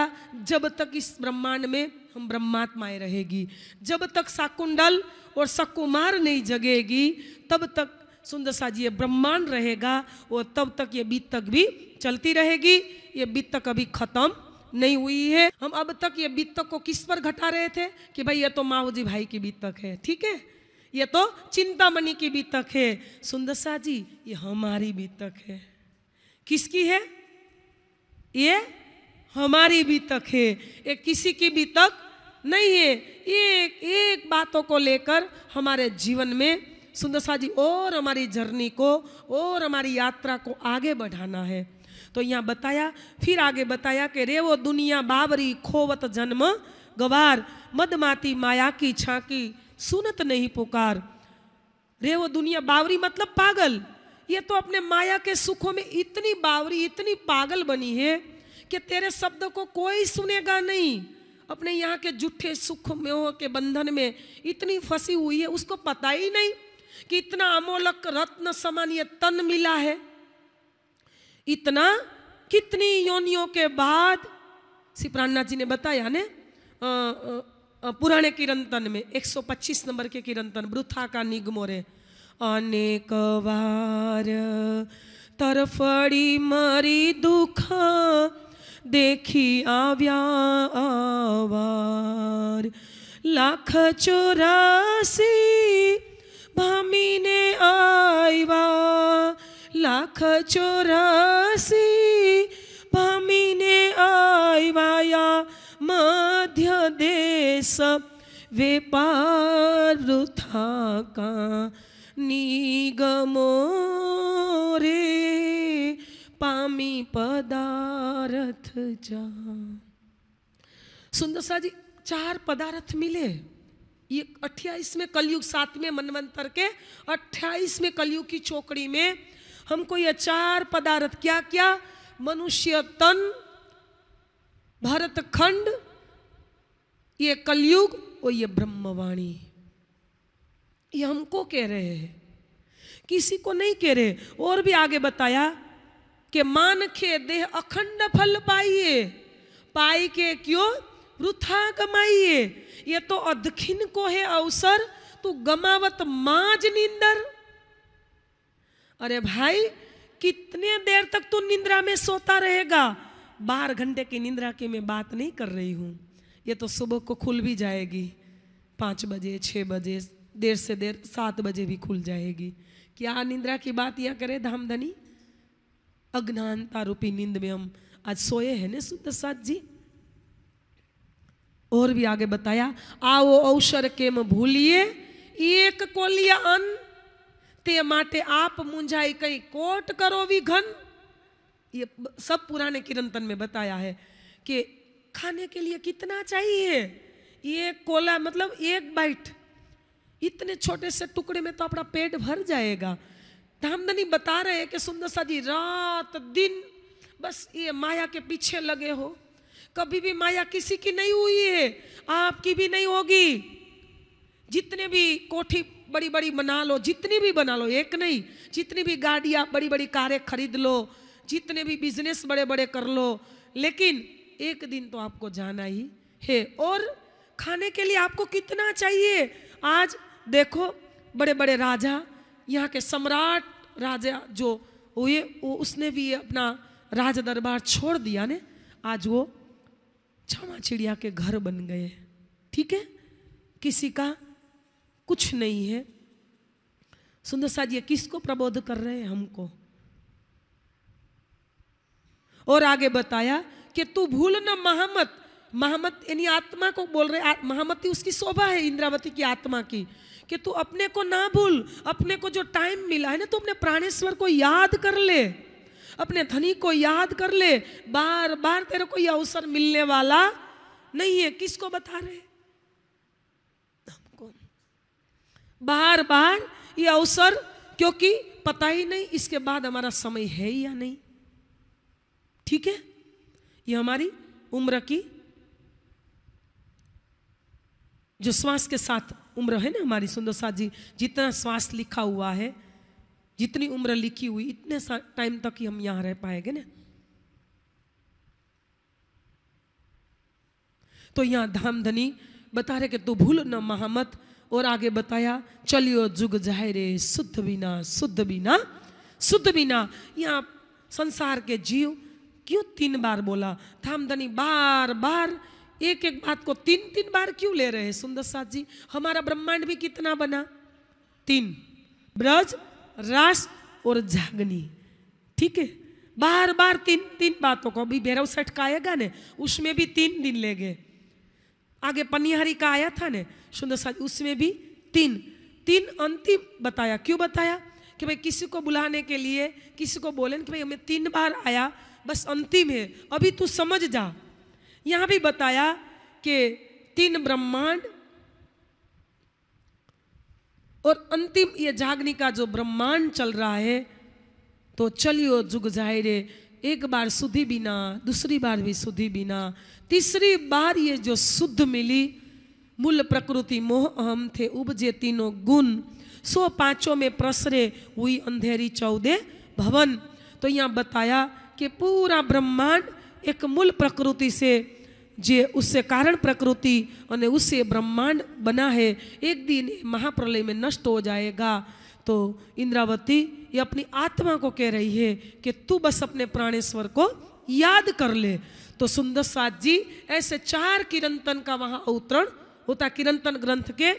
जब तक इस ब्रह्मांड में हम ब्रह्मात्माएं रहेगी जब तक साकुंडल और सकुमार नहीं जगेगी तब तक सुंदर जी ये ब्रह्मांड रहेगा और तब तक ये बीत तक भी चलती रहेगी ये बीत तक अभी खत्म नहीं हुई है हम अब तक ये बीत तक को किस पर घटा रहे थे कि भाई ये तो माओजी भाई की बीत तक है ठीक है ये तो चिंतामणि की भी तक है सुंदर शाह जी ये हमारी भी तक है किसकी है ये हमारी भी तक है ये किसी की भी तक नहीं है एक एक बातों को लेकर हमारे जीवन में सुंदर शाह जी और हमारी जर्नी को और हमारी यात्रा को आगे बढ़ाना है तो यहाँ बताया फिर आगे बताया कि रे वो दुनिया बाबरी खोवत जन्म गवार मदमाती माया की छाकी सुनत नहीं पुकार रे वो दुनिया बावरी मतलब पागल ये तो अपने माया के सुखों में इतनी बावरी इतनी पागल बनी है कि तेरे शब्द को कोई सुनेगा नहीं अपने यहाँ के जुठे सुख में हो के बंधन में इतनी फंसी हुई है उसको पता ही नहीं कि इतना अमोलक रत्न समान ये तन मिला है इतना कितनी योनियों के बाद सिप्राणनाथ जी ने बताया ने आ, आ, पुराने किरंतन में 125 नंबर के किरंतन ब्रुथा का निगमोरे अनेक बार तरफड़ी मारी दुख देखी आव्यावार लाख चोरासी भामी ने आईवा लाख चोरासी भामी ने आईवाया मध्य देश था का निगमो रे पामी पदार्थ जा सुंदर सा जी चार पदार्थ मिले ये अट्ठाईस में कलयुग सात में मनवंतर के अट्ठाईस में कलयुग की चौकड़ी में हमको ये चार पदार्थ क्या क्या मनुष्य तन भारत खंड ये कलयुग और ये ब्रह्मवाणी ये हमको कह रहे हैं किसी को नहीं कह रहे और भी आगे बताया कि मान खे देह अखंड फल पाइए पाई के क्यों वृथा कमाइए ये तो अधखिन को है अवसर तू तो गमावत माज नींदर अरे भाई कितने देर तक तू निंद्रा में सोता रहेगा बारह घंटे की निंद्रा की मैं बात नहीं कर रही हूँ ये तो सुबह को खुल भी जाएगी पाँच बजे छः बजे देर से देर सात बजे भी खुल जाएगी क्या निंद्रा की बात यह करे धामधनी अज्ञानता रूपी नींद में हम आज सोए हैं ना सुंदर साथ जी और भी आगे बताया आओ अवसर के भूलिए एक कोलिया अन्न माटे आप આપ મૂંઝાઈ कोट करो भी घन ये सब पुराने किरंतन में बताया है कि खाने के लिए कितना चाहिए ये कोला मतलब एक बाइट इतने छोटे से टुकड़े में तो अपना पेट भर जाएगा धामदनी बता रहे हैं कि सुंदर सा जी रात दिन बस ये माया के पीछे लगे हो कभी भी माया किसी की नहीं हुई है आपकी भी नहीं होगी जितने भी कोठी बड़ी बड़ी बना लो जितनी भी बना लो एक नहीं जितनी भी गाड़ियाँ बड़ी बड़ी कारें खरीद लो जितने भी बिजनेस बड़े बड़े कर लो लेकिन एक दिन तो आपको जाना ही है और खाने के लिए आपको कितना चाहिए आज देखो बड़े बड़े राजा यहाँ के सम्राट राजा जो हुए वो उसने भी अपना राज दरबार छोड़ दिया ने आज वो छमा चिड़िया के घर बन गए ठीक है किसी का कुछ नहीं है सुंदर साजिए किसको प्रबोध कर रहे हैं हमको और आगे बताया कि तू भूल न महामत महामत यानी आत्मा को बोल रहे महामती उसकी शोभा है इंद्रावती की आत्मा की कि तू अपने को ना भूल अपने को जो टाइम मिला है ना तू अपने प्राणेश्वर को याद कर ले अपने धनी को याद कर ले बार बार तेरे को यह अवसर मिलने वाला नहीं है किसको बता रहे हमको बार बार ये अवसर क्योंकि पता ही नहीं इसके बाद हमारा समय है या नहीं ठीक है ये हमारी उम्र की जो श्वास के साथ उम्र है ना हमारी सुंदर साथ जी जितना श्वास लिखा हुआ है जितनी उम्र लिखी हुई इतने टाइम तक ही हम यहां रह पाएंगे ना तो यहां धाम धनी बता रहे कि तू भूल न महामत और आगे बताया चलियो जुग जाहिरे शुद्ध बिना शुद्ध बिना शुद्ध बिना यहां संसार के जीव क्यों तीन बार बोला थामदनी बार बार एक एक बात को तीन तीन बार क्यों ले रहे हैं सुंदर साथ जी हमारा ब्रह्मांड भी कितना बना तीन ब्रज रास और जागनी ठीक है बार बार तीन तीन बातों को अभी भैरव सेठ का आएगा ने उसमें भी तीन दिन ले गए आगे पनिहारी का आया था ने सुंदर साथ उसमें भी तीन तीन अंतिम बताया क्यों बताया कि भाई किसी को बुलाने के लिए किसी को बोले कि भाई हमें तीन बार आया बस अंतिम है अभी तू समझ जा यहां भी बताया कि तीन ब्रह्मांड और अंतिम ये जागनी का जो ब्रह्मांड चल रहा है तो चलियो जुग जाहिरे एक बार सुधी बिना दूसरी बार भी सुधी बिना तीसरी बार ये जो शुद्ध मिली मूल प्रकृति मोह अहम थे उपजे तीनों गुण सो पांचों में प्रसरे हुई अंधेरी चौदह भवन तो यहाँ बताया कि पूरा ब्रह्मांड एक मूल प्रकृति से जे उससे कारण प्रकृति और उससे ब्रह्मांड बना है एक दिन महाप्रलय में नष्ट हो जाएगा तो इंद्रावती ये अपनी आत्मा को कह रही है कि तू बस अपने प्राणेश्वर को याद कर ले तो सुंदर सात जी ऐसे चार किरंतन का वहाँ अवतरण होता किरंतन ग्रंथ के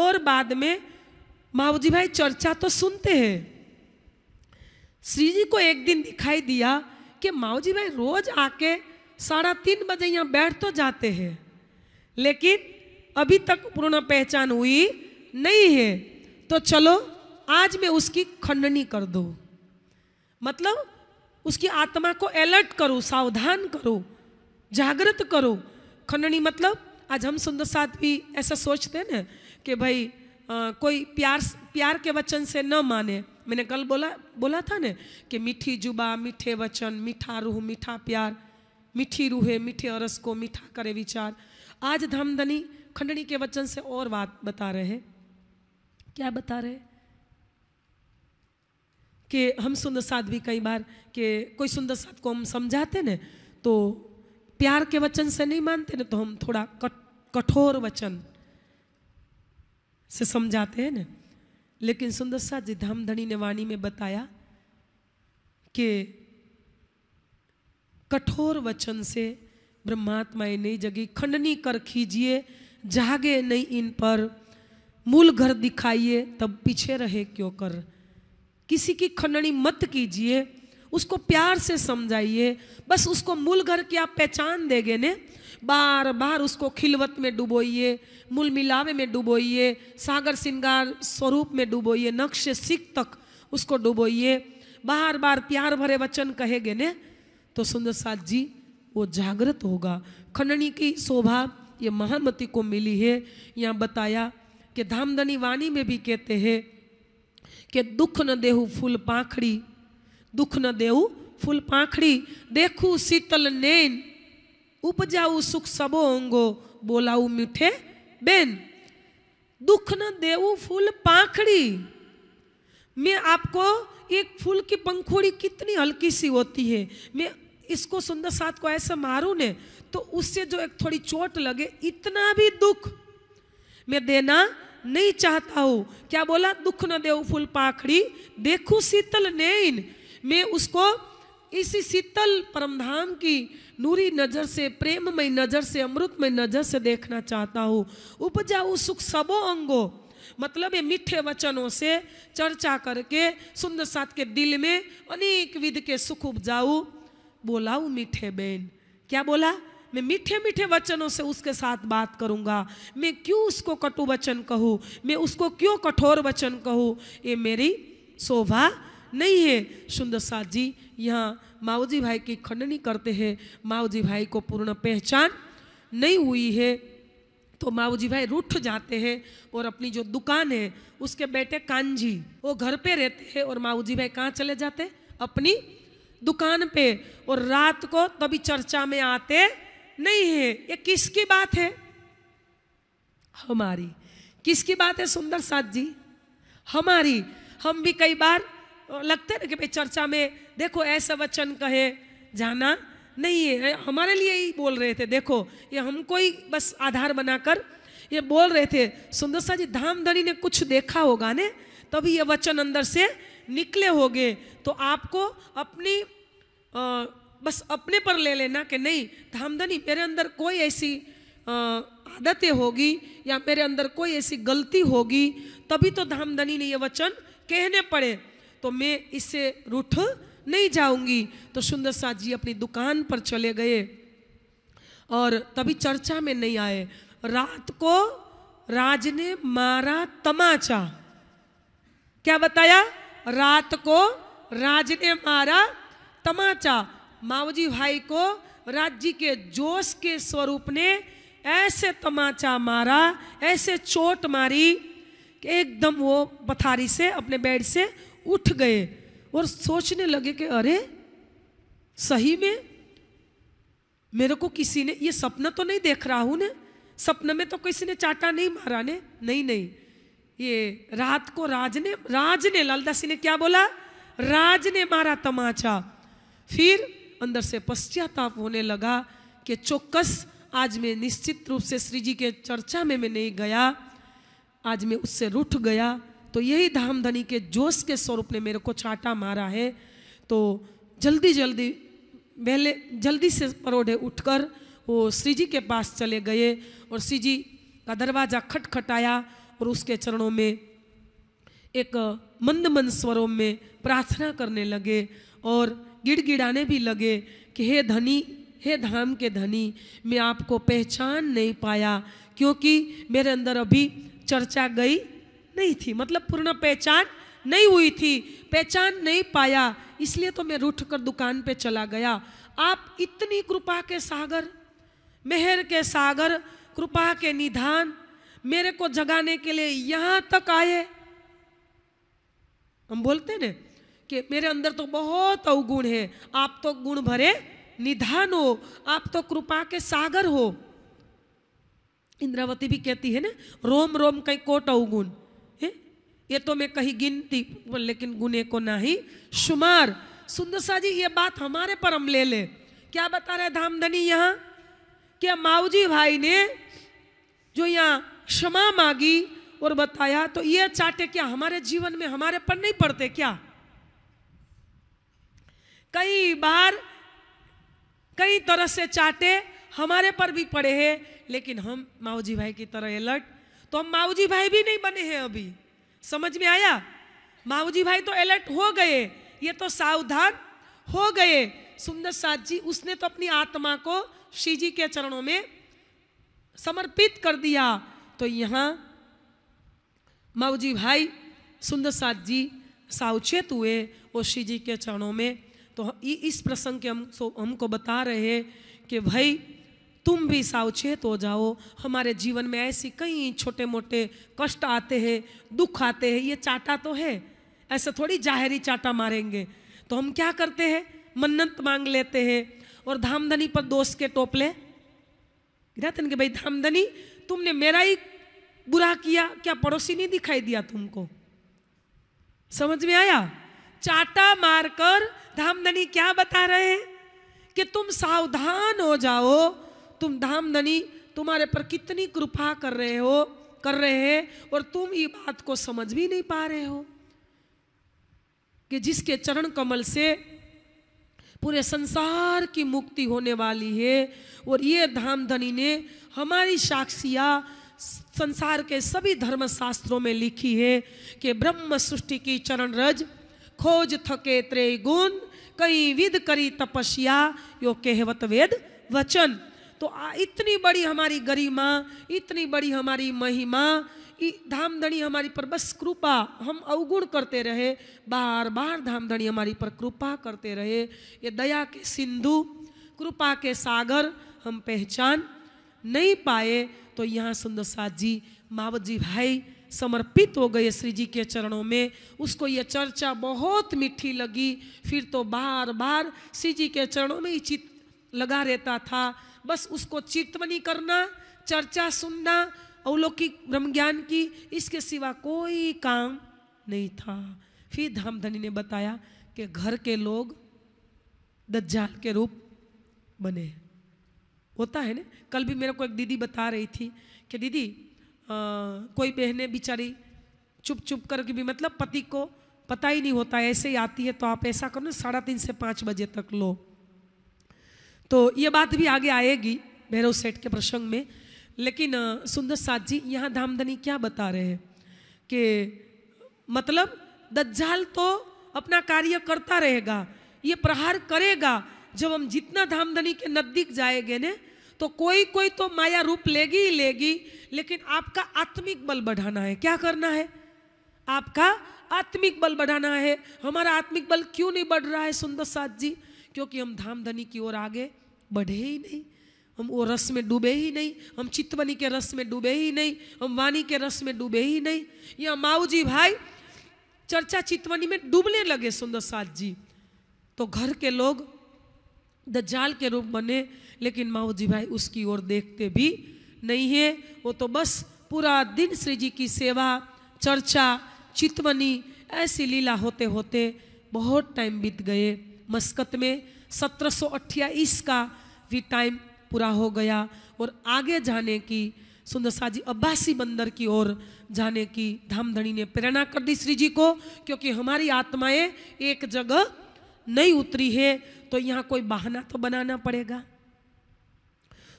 और बाद में माओजी भाई चर्चा तो सुनते हैं श्री जी को एक दिन दिखाई दिया कि माओ जी भाई रोज आके साढ़ा तीन बजे यहाँ बैठ तो जाते हैं लेकिन अभी तक पूर्ण पहचान हुई नहीं है तो चलो आज मैं उसकी खंडनी कर दो मतलब उसकी आत्मा को अलर्ट करो सावधान करो जागृत करो खंडनी मतलब आज हम सुंदर साथ भी ऐसा सोचते हैं ना कि भाई आ, कोई प्यार प्यार के वचन से न माने मैंने कल बोला बोला था ना कि मीठी जुबा मीठे वचन मीठा रूह मीठा प्यार मीठी रूहे मीठे अरस को मीठा करे विचार आज धमधनी खंडनी के वचन से और बात बता रहे क्या बता रहे कि हम सुंदर साथ भी कई बार कि कोई सुंदर साथ को हम समझाते ना तो प्यार के वचन से नहीं मानते ना तो हम थोड़ा कट, कठोर वचन से समझाते हैं ना लेकिन सुंदर सा जी धामधनी ने वाणी में बताया कि कठोर वचन से ब्रह्मात्माएं नहीं जगी खंडनी कर खीजिए जागे नहीं इन पर मूल घर दिखाइए तब पीछे रहे क्यों कर किसी की खंडनी मत कीजिए उसको प्यार से समझाइए बस उसको मूल घर की आप पहचान देंगे ने बार बार उसको खिलवत में डुबोइए मूल मिलावे में डुबोइए सागर श्रृंगार स्वरूप में डुबोइए नक्श सिख तक उसको डुबोइए बार बार प्यार भरे वचन कहेगे ने तो सुंदर साथ जी वो जागृत होगा खंडनी की शोभा ये महामती को मिली है यहाँ बताया कि धामधनी वाणी में भी कहते हैं कि दुख न देहू फूल पाखड़ी दुख न देहू फूल पाखड़ी देखू शीतल नैन उपजाऊ सुख सबो अंगो बोलाऊ मीठे बेन दुख न देऊ फूल पाखड़ी मैं आपको एक फूल की पंखुड़ी कितनी हल्की सी होती है मैं इसको सुंदर साथ को ऐसा मारू ने तो उससे जो एक थोड़ी चोट लगे इतना भी दुख मैं देना नहीं चाहता हूं क्या बोला दुख न देऊ फूल पाखड़ी देखू शीतल नैन मैं उसको इसी शीतल परमधाम की नूरी नज़र से प्रेममय नज़र से अमृतमय नज़र से देखना चाहता हूँ उपजाऊ सुख सबो अंगों मतलब ये मीठे वचनों से चर्चा करके सुंदर सात के दिल में अनेक विध के सुख उपजाऊ बोलाऊ मीठे बहन क्या बोला मैं मीठे मीठे वचनों से उसके साथ बात करूंगा मैं क्यों उसको कटु वचन कहूँ मैं उसको क्यों कठोर वचन कहूँ ये मेरी शोभा नहीं है सुंदर साथ जी यहाँ माओजी भाई की खंडनी करते हैं माओजी भाई को पूर्ण पहचान नहीं हुई है तो माऊजी भाई रूठ जाते हैं और अपनी जो दुकान है उसके बेटे कांजी वो घर पे रहते हैं और माऊजी भाई कहाँ चले जाते अपनी दुकान पे और रात को तभी चर्चा में आते नहीं है ये किसकी बात है हमारी किसकी बात है सुंदर साथ जी हमारी हम भी कई बार लगते ना कि भाई चर्चा में देखो ऐसा वचन कहे जाना नहीं है हमारे लिए ही बोल रहे थे देखो ये हमको ही बस आधार बनाकर ये बोल रहे थे सुंदरसा जी धामधनी ने कुछ देखा होगा ने तभी ये वचन अंदर से निकले होंगे तो आपको अपनी आ, बस अपने पर ले लेना कि नहीं धामधनी मेरे अंदर कोई ऐसी आदतें होगी या मेरे अंदर कोई ऐसी गलती होगी तभी तो धामधनी ने ये वचन कहने पड़े तो मैं इससे रूठ नहीं जाऊंगी तो सुंदर साथ जी अपनी दुकान पर चले गए और तभी चर्चा में नहीं आए रात को राज ने मारा तमाचा क्या बताया रात को राज ने मारा तमाचा मावजी भाई को राज्य के जोश के स्वरूप ने ऐसे तमाचा मारा ऐसे चोट मारी कि एकदम वो पथारी से अपने बेड से उठ गए और सोचने लगे कि अरे सही में मेरे को किसी ने ये सपना तो नहीं देख रहा हूँ ना सपने में तो किसी ने चाटा नहीं मारा ने नहीं नहीं ये रात को राज ने राज ने लालदासी ने क्या बोला राज ने मारा तमाचा फिर अंदर से पश्चाताप होने लगा कि चौकस आज मैं निश्चित रूप से श्री जी के चर्चा में मैं नहीं गया आज मैं उससे रूठ गया तो यही धामधनी के जोश के स्वरूप ने मेरे को छाटा मारा है तो जल्दी जल्दी पहले जल्दी से परोढ़े उठकर वो श्री जी के पास चले गए और श्री जी का दरवाज़ा खटखटाया और उसके चरणों में एक मंद मंद स्वरों में प्रार्थना करने लगे और गिड़गिड़ाने भी लगे कि हे धनी हे धाम के धनी मैं आपको पहचान नहीं पाया क्योंकि मेरे अंदर अभी चर्चा गई नहीं थी मतलब पूर्ण पहचान नहीं हुई थी पहचान नहीं पाया इसलिए तो मैं रूठ कर दुकान पे चला गया आप इतनी कृपा के सागर मेहर के सागर कृपा के निधान मेरे को जगाने के लिए यहां तक आए हम बोलते ना कि मेरे अंदर तो बहुत अवगुण है आप तो गुण भरे निधान हो आप तो कृपा के सागर हो इंद्रावती भी कहती है ना रोम रोम कई कोट अवगुण ये तो मैं कहीं गिनती लेकिन गुने को ना ही शुमार सुंदर सा जी ये बात हमारे पर हम ले ले क्या बता रहे धामधनी यहाँ क्या माऊजी भाई ने जो यहाँ क्षमा मांगी और बताया तो ये चाटे क्या हमारे जीवन में हमारे पर नहीं पड़ते क्या कई बार कई तरह से चाटे हमारे पर भी पड़े हैं लेकिन हम माऊजी भाई की तरह अलर्ट तो हम माऊजी भाई भी नहीं बने हैं अभी समझ में आया माऊजी भाई तो अलर्ट हो गए ये तो सावधान हो गए सुंदर साथ जी उसने तो अपनी आत्मा को श्री जी के चरणों में समर्पित कर दिया तो यहां माऊजी भाई सुंदर साथ जी सावचेत हुए वो श्री जी के चरणों में तो इस प्रसंग के हम हमको बता रहे हैं कि भाई तुम भी सावचेत हो जाओ हमारे जीवन में ऐसी कई छोटे मोटे कष्ट आते हैं दुख आते हैं ये चाटा तो है ऐसे थोड़ी जाहरी चाटा मारेंगे तो हम क्या करते हैं मन्नत मांग लेते हैं और धामधनी पर दोष के टोपले गिराते कि भाई धामधनी तुमने मेरा ही बुरा किया क्या पड़ोसी नहीं दिखाई दिया तुमको समझ में आया चाटा मारकर धामधनी क्या बता रहे हैं कि तुम सावधान हो जाओ तुम धामधनी तुम्हारे पर कितनी कृपा कर रहे हो कर रहे हैं और तुम ये बात को समझ भी नहीं पा रहे हो कि जिसके चरण कमल से पूरे संसार की मुक्ति होने वाली है और ये धाम धनी ने हमारी साक्षिया संसार के सभी धर्म शास्त्रों में लिखी है कि ब्रह्म सृष्टि की चरण रज खोज थके त्रे गुण कई विद करी तपस्या यो कहवत वेद वचन तो आ इतनी बड़ी हमारी गरिमा इतनी बड़ी हमारी महिमा धामधनी हमारी पर बस कृपा हम अवगुण करते रहे बार बार धामधनी हमारी पर कृपा करते रहे ये दया के सिंधु कृपा के सागर हम पहचान नहीं पाए तो यहाँ सुंदर साथ जी मावत जी भाई समर्पित हो गए श्री जी के चरणों में उसको ये चर्चा बहुत मीठी लगी फिर तो बार बार श्री जी के चरणों में ही चित लगा रहता था बस उसको चितवनी करना चर्चा सुनना अवलौकिक ब्रह्म ज्ञान की इसके सिवा कोई काम नहीं था फिर धामधनी ने बताया कि घर के लोग दज्जाल के रूप बने होता है ना कल भी मेरे को एक दीदी बता रही थी कि दीदी आ, कोई बहने बेचारी चुप चुप करके भी मतलब पति को पता ही नहीं होता ऐसे ही आती है तो आप ऐसा करो ना साढ़े तीन से पाँच बजे तक लो तो ये बात भी आगे आएगी भैरव सेठ के प्रसंग में लेकिन सुंदर साथ जी यहाँ धामधनी क्या बता रहे हैं कि मतलब दज्जाल तो अपना कार्य करता रहेगा ये प्रहार करेगा जब हम जितना धामधनी के नज़दीक जाएंगे ने तो कोई कोई तो माया रूप लेगी ही लेगी लेकिन आपका आत्मिक बल बढ़ाना है क्या करना है आपका आत्मिक बल बढ़ाना है हमारा आत्मिक बल क्यों नहीं बढ़ रहा है सुंदर साथ जी क्योंकि हम धामधनी की ओर आगे बढ़े ही नहीं हम वो रस में डूबे ही नहीं हम चितवनी के रस में डूबे ही नहीं हम वाणी के रस में डूबे ही नहीं या माऊ जी भाई चर्चा चितवनी में डूबने लगे सुंदर सात जी तो घर के लोग द जाल के रूप बने लेकिन माऊ जी भाई उसकी ओर देखते भी नहीं है वो तो बस पूरा दिन श्री जी की सेवा चर्चा चितवनी ऐसी लीला होते होते बहुत टाइम बीत गए मस्कत में सत्रह का भी टाइम पूरा हो गया और आगे जाने की सुंदर शाह जी अब्बासी बंदर की ओर जाने की धामधनी ने प्रेरणा कर दी श्री जी को क्योंकि हमारी आत्माएं एक जगह नहीं उतरी है तो यहाँ कोई बहाना तो बनाना पड़ेगा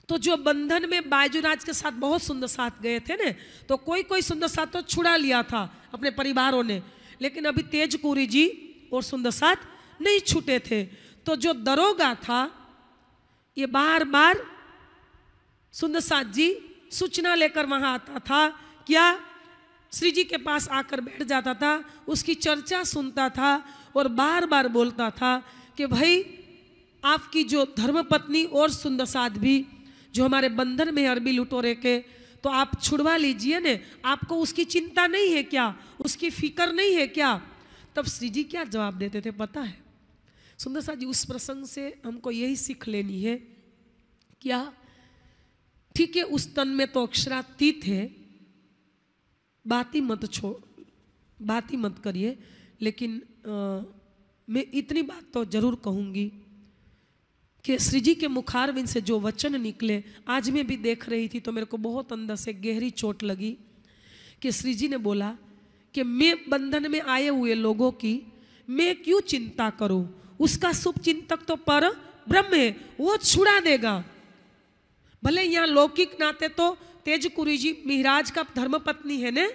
तो जो बंधन में बाजूराज के साथ बहुत सुंदर साथ गए थे ना तो कोई कोई सुंदर साथ तो छुड़ा लिया था अपने परिवारों ने लेकिन अभी तेजपुरी जी और सुंदर साथ नहीं छूटे थे तो जो दरोगा था ये बार बार सुंदर साथ जी सूचना लेकर वहाँ आता था क्या श्री जी के पास आकर बैठ जाता था उसकी चर्चा सुनता था और बार बार बोलता था कि भाई आपकी जो धर्मपत्नी और सुंदर साध भी जो हमारे बंधन में अरबी लुटोरे के तो आप छुड़वा लीजिए ने आपको उसकी चिंता नहीं है क्या उसकी फिक्र नहीं है क्या तब श्री जी क्या जवाब देते थे पता है सुंदर सा जी उस प्रसंग से हमको यही सीख लेनी है क्या ठीक है उस तन में तो अक्षरातीत है बात ही मत छोड़ बात ही मत करिए लेकिन आ, मैं इतनी बात तो जरूर कहूँगी कि श्री जी के मुखारविंद से जो वचन निकले आज मैं भी देख रही थी तो मेरे को बहुत अंदर से गहरी चोट लगी कि श्री जी ने बोला कि मैं बंधन में आए हुए लोगों की मैं क्यों चिंता करूं उसका शुभ चिंतक तो पर ब्रह्म है वो छुड़ा देगा भले यहाँ लौकिक नाते तो कुरी जी मिहराज का धर्म पत्नी है ने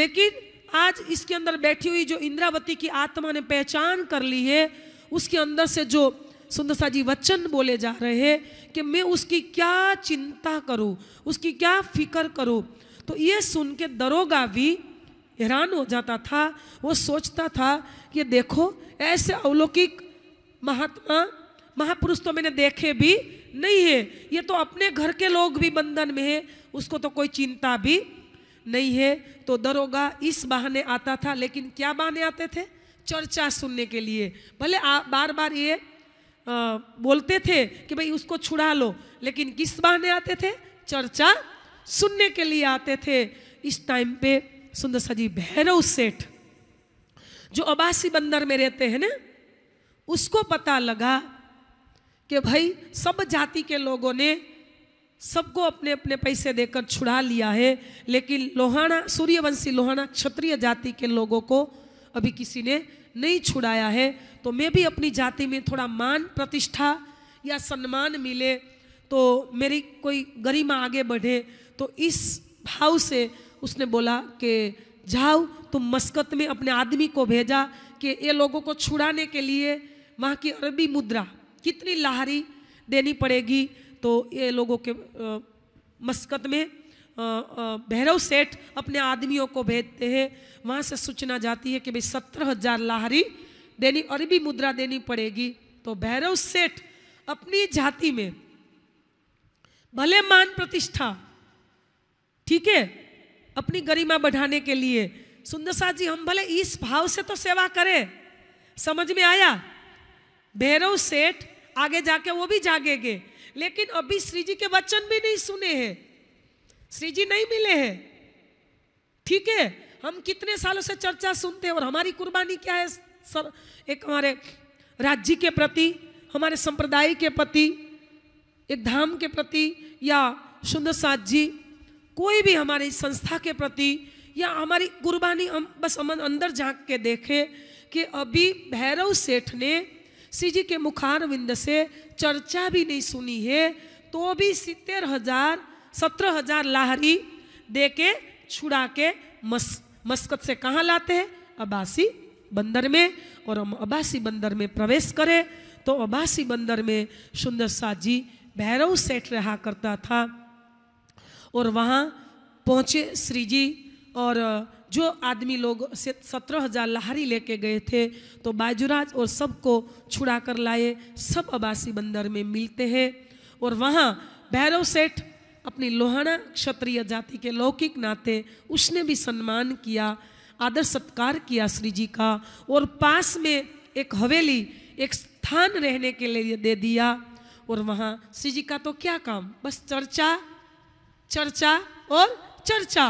लेकिन आज इसके अंदर बैठी हुई जो इंद्रावती की आत्मा ने पहचान कर ली है उसके अंदर से जो सुंदर सा जी वचन बोले जा रहे हैं कि मैं उसकी क्या चिंता करूं उसकी क्या फिक्र करूं तो ये सुन के दरोगा भी हैरान हो जाता था वो सोचता था कि देखो ऐसे अवलौकिक महात्मा महापुरुष तो मैंने देखे भी नहीं है ये तो अपने घर के लोग भी बंधन में है उसको तो कोई चिंता भी नहीं है तो दरोगा इस बहाने आता था लेकिन क्या बहाने आते थे चर्चा सुनने के लिए भले आ, बार बार ये आ, बोलते थे कि भाई उसको छुड़ा लो लेकिन किस बहाने आते थे चर्चा सुनने के लिए आते थे इस टाइम पे सुंदर सजी भैरव सेठ जो अबासी बंदर में रहते हैं ना उसको पता लगा कि भाई सब जाति के लोगों ने सबको अपने अपने पैसे देकर छुड़ा लिया है लेकिन लोहाना सूर्यवंशी लोहाना क्षत्रिय जाति के लोगों को अभी किसी ने नहीं छुड़ाया है तो मैं भी अपनी जाति में थोड़ा मान प्रतिष्ठा या सम्मान मिले तो मेरी कोई गरिमा आगे बढ़े तो इस भाव से उसने बोला कि जाओ तो मस्कत में अपने आदमी को भेजा कि ये लोगों को छुड़ाने के लिए वहाँ की अरबी मुद्रा कितनी लाहरी देनी पड़ेगी तो ये लोगों के आ, मस्कत में भैरव सेठ अपने आदमियों को भेजते हैं वहाँ से सूचना जाती है कि भाई सत्रह हजार लाहरी देनी अरबी मुद्रा देनी पड़ेगी तो भैरव सेठ अपनी जाति में भले मान प्रतिष्ठा ठीक है अपनी गरिमा बढ़ाने के लिए सुंदर साहब जी हम भले इस भाव से तो सेवा करें समझ में आया भैरव सेठ आगे जाके वो भी जागेंगे लेकिन अभी श्री जी के वचन भी नहीं सुने हैं श्री जी नहीं मिले हैं ठीक है हम कितने सालों से चर्चा सुनते हैं और हमारी कुर्बानी क्या है सर एक हमारे राज्य के प्रति हमारे संप्रदाय के प्रति एक धाम के प्रति या सुंदर साथ जी कोई भी हमारी संस्था के प्रति या हमारी गुरबानी हम बस हम अंदर झांक के देखें कि अभी भैरव सेठ ने श्री जी के मुखारविंद से चर्चा भी नहीं सुनी है तो भी सितर हजार सत्रह हजार लाहरी दे के छुड़ा के मस मस्कत से कहाँ लाते हैं अबासी बंदर में और हम अबासी बंदर में प्रवेश करें तो अबासी बंदर में सुंदर शाह जी भैरव सेठ रहा करता था और वहाँ पहुँचे श्री जी और जो आदमी लोग सत्रह हजार लहारी लेके गए थे तो बाजूराज और सबको छुड़ा कर लाए सब अबासी बंदर में मिलते हैं और वहाँ भैरव सेठ अपनी लोहाना क्षत्रिय जाति के लौकिक नाते उसने भी सम्मान किया आदर सत्कार किया श्री जी का और पास में एक हवेली एक स्थान रहने के लिए दे दिया और वहाँ श्री जी का तो क्या काम बस चर्चा चर्चा और चर्चा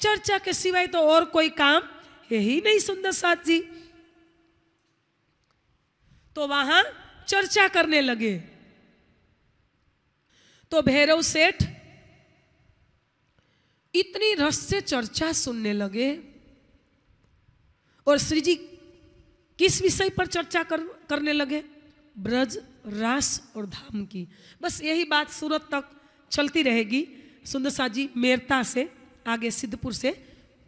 चर्चा के सिवाय तो और कोई काम है ही नहीं सुंदर साथ जी तो वहां चर्चा करने लगे तो भैरव सेठ इतनी रस से चर्चा सुनने लगे और श्री जी किस विषय पर चर्चा कर, करने लगे ब्रज रास और धाम की बस यही बात सूरत तक चलती रहेगी सुंदर साह जी मेरता से आगे सिद्धपुर से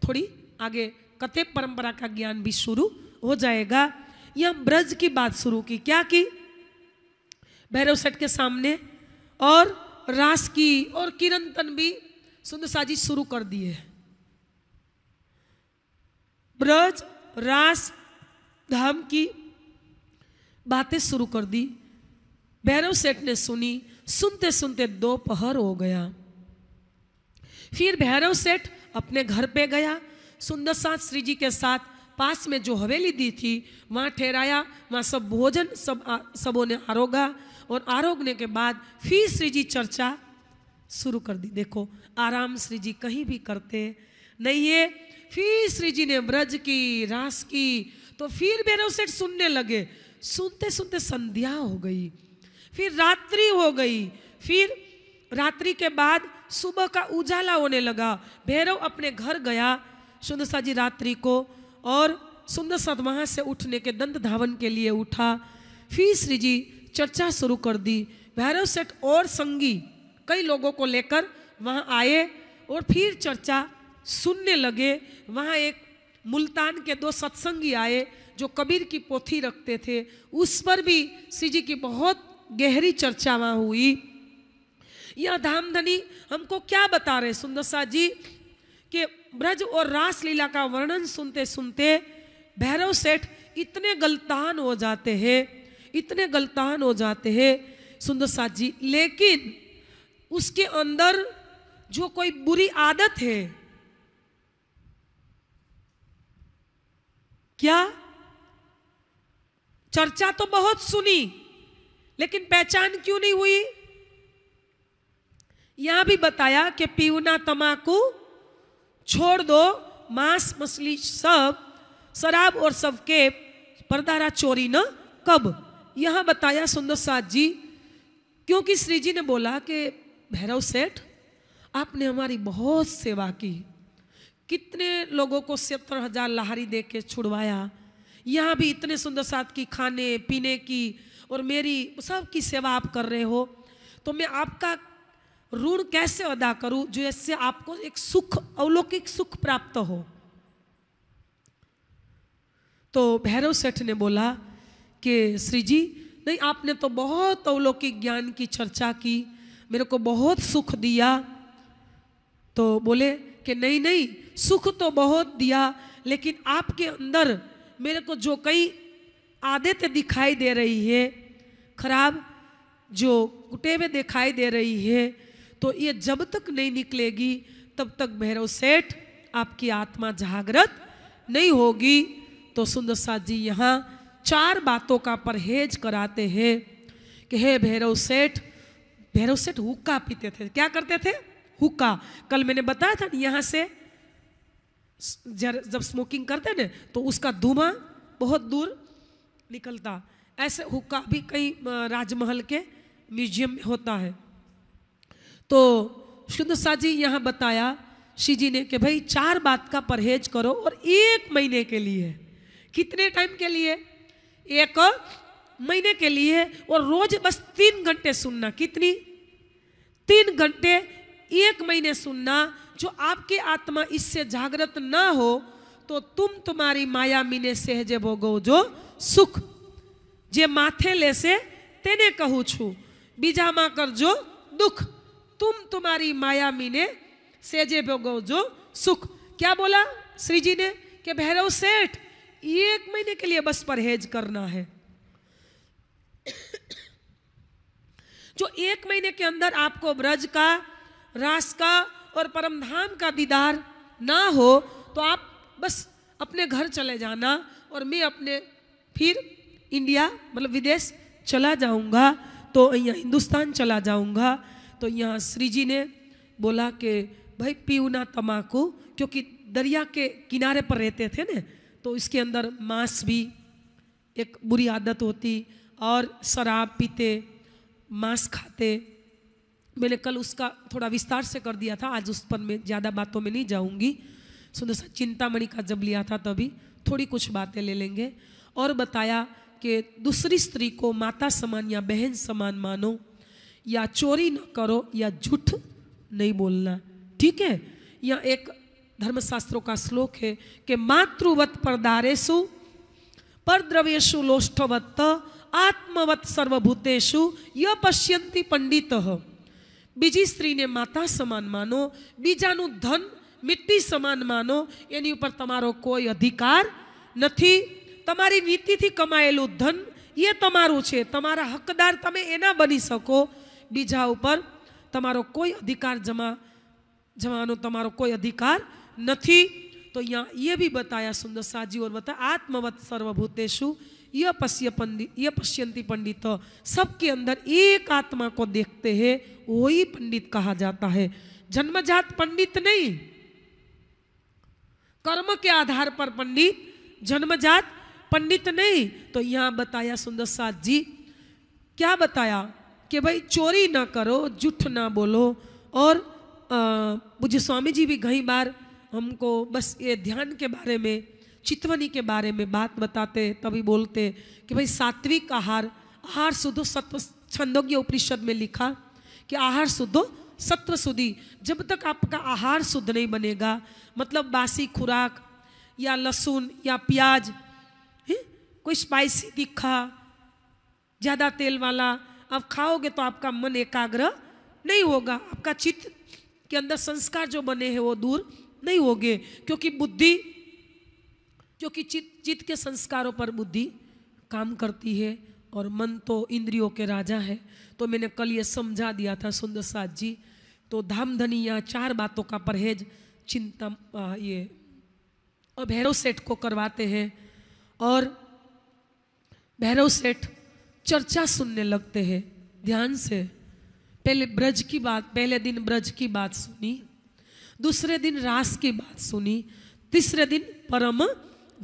थोड़ी आगे कथे परंपरा का ज्ञान भी शुरू हो जाएगा यह ब्रज की बात शुरू की क्या की भैरव सेठ के सामने और रास की और किरणतन भी सुंदर साजी शुरू कर दिए ब्रज रास धाम की बातें शुरू कर दी भैरव सेठ ने सुनी सुनते सुनते दोपहर हो गया फिर भैरव सेठ अपने घर पे गया सुंदर साथ श्री जी के साथ पास में जो हवेली दी थी वहाँ ठहराया वहाँ सब भोजन सब आ, सबों ने आरोगा और आरोगने के बाद फिर श्री जी चर्चा शुरू कर दी देखो आराम श्री जी कहीं भी करते नहीं है फिर श्री जी ने ब्रज की रास की तो फिर भैरव सेठ सुनने लगे सुनते सुनते संध्या हो गई फिर रात्रि हो गई फिर रात्रि के बाद सुबह का उजाला होने लगा भैरव अपने घर गया सुंदर सा जी रात्रि को और सुंदर सा वहाँ से उठने के दंत धावन के लिए उठा फिर श्री जी चर्चा शुरू कर दी भैरव सेठ और संगी कई लोगों को लेकर वहाँ आए और फिर चर्चा सुनने लगे वहाँ एक मुल्तान के दो सत्संगी आए जो कबीर की पोथी रखते थे उस पर भी श्री जी की बहुत गहरी चर्चा वहाँ हुई यह धामधनी हमको क्या बता रहे सुंदर सा जी कि ब्रज और रास लीला का वर्णन सुनते सुनते भैरव सेठ इतने गलतान हो जाते हैं इतने गलतान हो जाते हैं सुंदर सा जी लेकिन उसके अंदर जो कोई बुरी आदत है क्या चर्चा तो बहुत सुनी लेकिन पहचान क्यों नहीं हुई यहां भी बताया कि पीवना तमाकू छोड़ दो मांस मछली सब शराब और सबके परदारा चोरी न कब यह बताया सुंदर साथ जी क्योंकि श्री जी ने बोला कि भैरव सेठ आपने हमारी बहुत सेवा की कितने लोगों को सत्तर हजार लाहरी दे के छुड़वाया यहाँ भी इतने सुंदर साथ की खाने पीने की और मेरी सब की सेवा आप कर रहे हो तो मैं आपका ऋण कैसे अदा करूं जो इससे आपको एक सुख अवलौकिक सुख प्राप्त हो तो भैरव सेठ ने बोला कि श्री जी नहीं आपने तो बहुत अवलौकिक ज्ञान की चर्चा की मेरे को बहुत सुख दिया तो बोले कि नहीं नहीं सुख तो बहुत दिया लेकिन आपके अंदर मेरे को जो कई आदत दिखाई दे रही है खराब जो कुटे हुए दिखाई दे रही है तो ये जब तक नहीं निकलेगी तब तक भैरव सेठ आपकी आत्मा जागृत नहीं होगी तो सुंदर साथ जी यहाँ चार बातों का परहेज कराते हैं कि हे भैरव सेठ भैरव सेठ हुक्का पीते थे क्या करते थे हुक्का कल मैंने बताया था यहाँ से जब स्मोकिंग करते ना तो उसका धुआं बहुत दूर निकलता ऐसे हुक्का भी कई राजमहल के म्यूजियम में होता है तो शुद्ध शाह यहाँ बताया श्री जी ने कि भाई चार बात का परहेज करो और एक महीने के लिए कितने टाइम के लिए एक महीने के लिए और रोज बस तीन घंटे सुनना कितनी तीन घंटे एक महीने सुनना जो आपके आत्मा इससे जागृत ना हो तो तुम तुम्हारी माया मीने सहजे भोगो जो सुख जे माथे से तेने कहू छू बीजा माँ कर जो दुख तुम तुम्हारी माया मीने सेजे भोगो जो सुख क्या बोला श्री जी ने कि भैरव सेठ एक महीने के लिए बस परहेज करना है जो एक महीने के अंदर आपको ब्रज का रास का और परमधाम का दीदार ना हो तो आप बस अपने घर चले जाना और मैं अपने फिर इंडिया मतलब विदेश चला जाऊंगा तो यहाँ हिंदुस्तान चला जाऊंगा तो यहाँ श्री जी ने बोला कि भाई पीऊ ना तम्बाकू क्योंकि दरिया के किनारे पर रहते थे ना तो इसके अंदर मांस भी एक बुरी आदत होती और शराब पीते मांस खाते मैंने कल उसका थोड़ा विस्तार से कर दिया था आज उस पर मैं ज़्यादा बातों में नहीं जाऊंगी सुंदर सा चिंतामणि का जब लिया था तभी थोड़ी कुछ बातें ले लेंगे और बताया कि दूसरी स्त्री को माता समान या बहन समान मानो या चोरी न करो या झूठ नहीं बोलना ठीक है या एक धर्मशास्त्रों का श्लोक है कि मातृवत परदारेशु परद्रव्येशु लोष्ठवत्त आत्मवत सर्वभूतेशु य पश्यंती पंडित બીજી સ્ત્રીને માતા સમાન માનો બીજાનું ધન મિટ્ટી સમાન માનો એની ઉપર તમારો કોઈ અધિકાર નથી તમારી નીતિથી કમાયેલું ધન એ તમારું છે તમારા હકદાર તમે એના બની શકો बीजा पर તમારો कोई अधिकार जमा जमा તમારો कोई अधिकार नहीं तो यहाँ ये भी बताया सुंदर साजी और बताया आत्मवत सर्वभूतेशु यह पश्य पंडित ये पश्यंती पंडित सबके अंदर एक आत्मा को देखते हैं वही पंडित कहा जाता है जन्मजात पंडित नहीं कर्म के आधार पर पंडित जन्मजात पंडित नहीं तो यहाँ बताया सुंदर साथ जी क्या बताया कि भाई चोरी ना करो झूठ ना बोलो और मुझे स्वामी जी भी कई बार हमको बस ये ध्यान के बारे में चितवनी के बारे में बात बताते तभी बोलते कि भाई सात्विक आहार आहार सुधो सत्व छंदोग्य उपनिषद में लिखा कि आहार सुधो सत्व सुधि जब तक आपका आहार शुद्ध नहीं बनेगा मतलब बासी खुराक या लहसुन या प्याज है? कोई स्पाइसी दिखा ज़्यादा तेल वाला अब खाओगे तो आपका मन एकाग्र नहीं होगा आपका चित्त के अंदर संस्कार जो बने हैं वो दूर नहीं होंगे क्योंकि बुद्धि क्योंकि चित्त चित्त के संस्कारों पर बुद्धि काम करती है और मन तो इंद्रियों के राजा है तो मैंने कल ये समझा दिया था सुंदर साथ जी तो धाम धनिया चार बातों का परहेज चिंता ये भैरव सेठ को करवाते हैं और भैरव सेठ चर्चा सुनने लगते हैं ध्यान से पहले ब्रज की बात पहले दिन ब्रज की बात सुनी दूसरे दिन रास की बात सुनी तीसरे दिन परम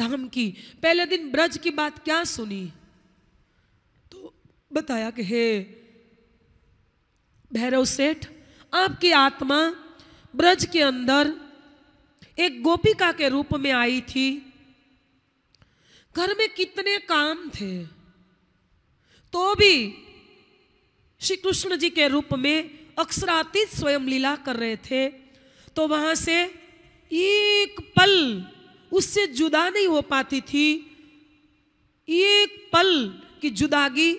धाम की पहले दिन ब्रज की बात क्या सुनी तो बताया कि हे भैरव सेठ आपकी आत्मा ब्रज के अंदर एक गोपिका के रूप में आई थी घर में कितने काम थे तो भी श्री कृष्ण जी के रूप में अक्षरातीत स्वयं लीला कर रहे थे तो वहां से एक पल उससे जुदा नहीं हो पाती थी एक पल की जुदागी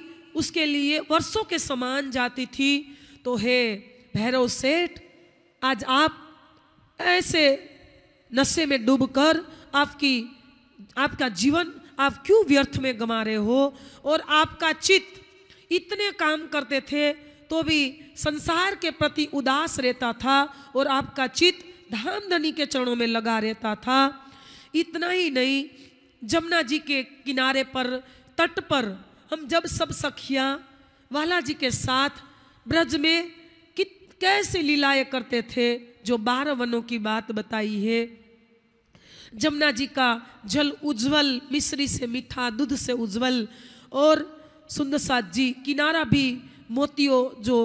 उसके लिए वर्षों के समान जाती थी तो हे भैरव सेठ आज आप ऐसे नशे में डूबकर आपकी आपका जीवन आप क्यों व्यर्थ में गमा रहे हो और आपका चित्त इतने काम करते थे तो भी संसार के प्रति उदास रहता था और आपका चित्त धाम धनी के चरणों में लगा रहता था इतना ही नहीं जमुना जी के किनारे पर तट पर हम जब सब सखियाँ वाला जी के साथ ब्रज में कित कैसे लीलाएं करते थे जो बारह वनों की बात बताई है जमुना जी का जल उज्जवल मिश्री से मीठा दूध से उज्जवल और सुंदर साथ जी किनारा भी मोतियों जो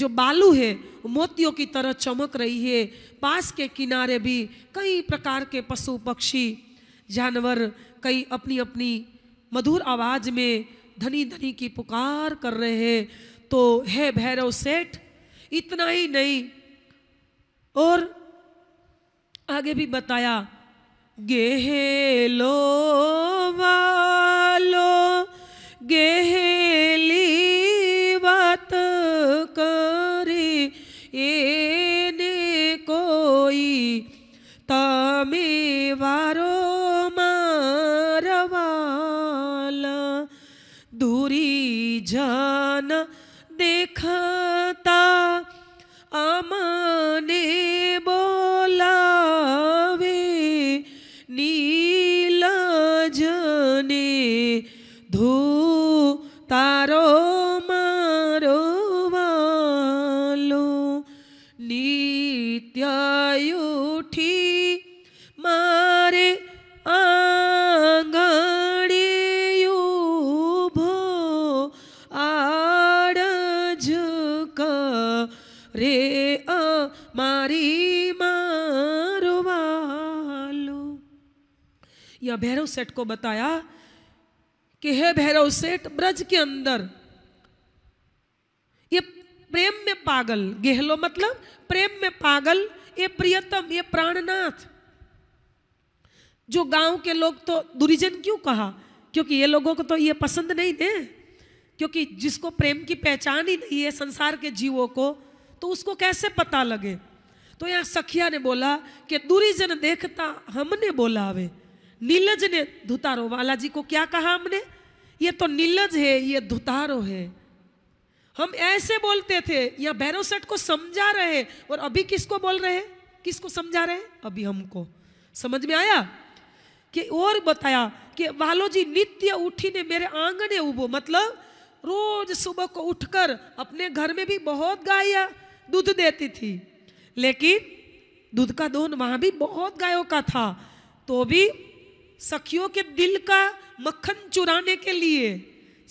जो बालू है मोतियों की तरह चमक रही है पास के किनारे भी कई प्रकार के पशु पक्षी जानवर कई अपनी अपनी मधुर आवाज में धनी धनी की पुकार कर रहे हैं तो है भैरव सेठ इतना ही नहीं और आगे भी बताया गेहलो वालो गेहली बात करी एने कोई तमी वारो मारवाला दूरी जान देखता भैरव सेठ को बताया कि हे भैरव सेठ ब्रज के अंदर ये प्रेम में पागल गेहलो मतलब प्रेम में पागल ये प्रियतम ये प्राणनाथ जो गांव के लोग तो दुरीजन क्यों कहा क्योंकि ये लोगों को तो ये पसंद नहीं थे क्योंकि जिसको प्रेम की पहचान ही नहीं है संसार के जीवों को तो उसको कैसे पता लगे तो यहाँ सखिया ने बोला कि दूरी जन देखता हमने बोला वे नीलज ने धुतारो वाला जी को क्या कहा हमने ये तो नीलज है ये धुतारो है हम ऐसे बोलते थे या भैरव सेठ को समझा रहे और अभी किसको बोल रहे किसको समझा रहे अभी हमको समझ में आया कि और बताया कि वालो जी नित्य उठी ने मेरे आंगने उबो मतलब रोज सुबह को उठकर अपने घर में भी बहुत गाय दूध देती थी लेकिन दूध का दोन वहां भी बहुत गायों का था तो भी सखियों के दिल का मक्खन चुराने के लिए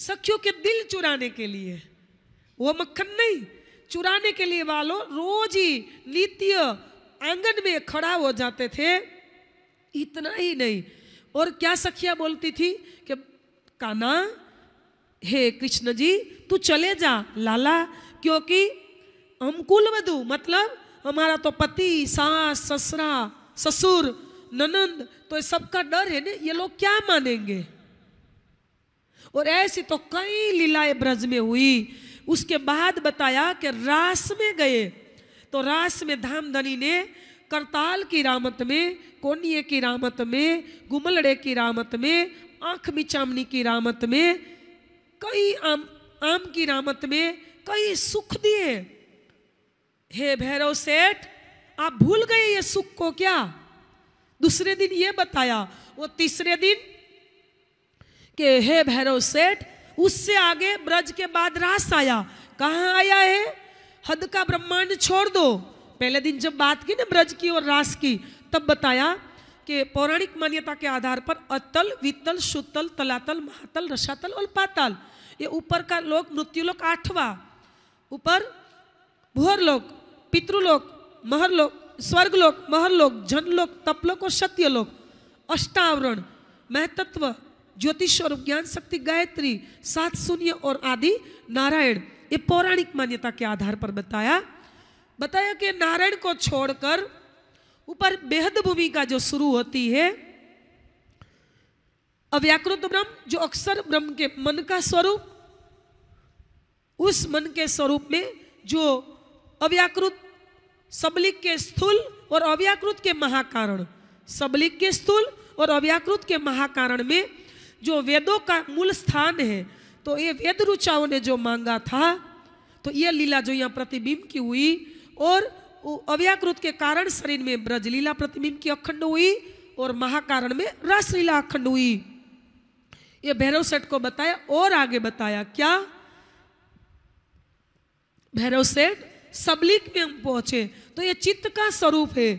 सखियों के दिल चुराने के लिए वो मक्खन नहीं चुराने के लिए वालों रोज ही नित्य आंगन में खड़ा हो जाते थे इतना ही नहीं और क्या सखिया बोलती थी कि काना हे कृष्ण जी तू चले जा लाला क्योंकि हम कुल वधु मतलब हमारा तो पति सास ससुरा ससुर ननंद तो सबका डर है ना ये लोग क्या मानेंगे और ऐसी तो कई लीलाएं ब्रज में हुई उसके बाद बताया कि रास में गए तो रास में धामधनी ने करताल की रामत में कोनिये की रामत में गुमलड़े की रामत में आंख मिचामनी की रामत में कई आम आम की रामत में कई सुख दिए हे भैरव सेठ आप भूल गए ये सुख को क्या दूसरे दिन ये बताया वो तीसरे दिन के हे भैरव सेठ उससे आगे ब्रज के बाद रास आया कहाँ आया है हद का ब्रह्मांड छोड़ दो पहले दिन जब बात की ना ब्रज की और रास की तब बताया कि पौराणिक मान्यता के आधार पर अतल वितल शुतल तलातल महातल रसातल और पातल ये ऊपर का लोक मृत्यु लोक आठवा ऊपर भोर लोक पितृलोक महर लोक स्वर्गलोक महरलोक जनलोक तपलोक और सत्यलोक अष्टावरण महतत्व ज्योतिष और ज्ञान शक्ति गायत्री सात शून्य और आदि नारायण ये पौराणिक मान्यता के आधार पर बताया बताया कि नारायण को छोड़कर ऊपर बेहद भूमिका जो शुरू होती है अव्याकृत ब्रह्म जो अक्सर ब्रह्म के मन का स्वरूप उस मन के स्वरूप में जो अव्याकृत सबलिक के स्थूल और अव्याकृत के महाकारण सबलिक के स्थूल और अव्याकृत के महाकारण में जो वेदों का मूल स्थान है तो ये वेद रुचाओं ने जो मांगा था तो ये लीला जो यहाँ प्रतिबिंब की हुई और अव्याकृत के कारण शरीर में ब्रज लीला प्रतिबिंब की अखंड हुई और महाकारण में रस लीला अखंड हुई ये भैरव सेठ को बताया और आगे बताया क्या भैरव सेठ सबलिक में हम पहुंचे तो ये चित्त का स्वरूप है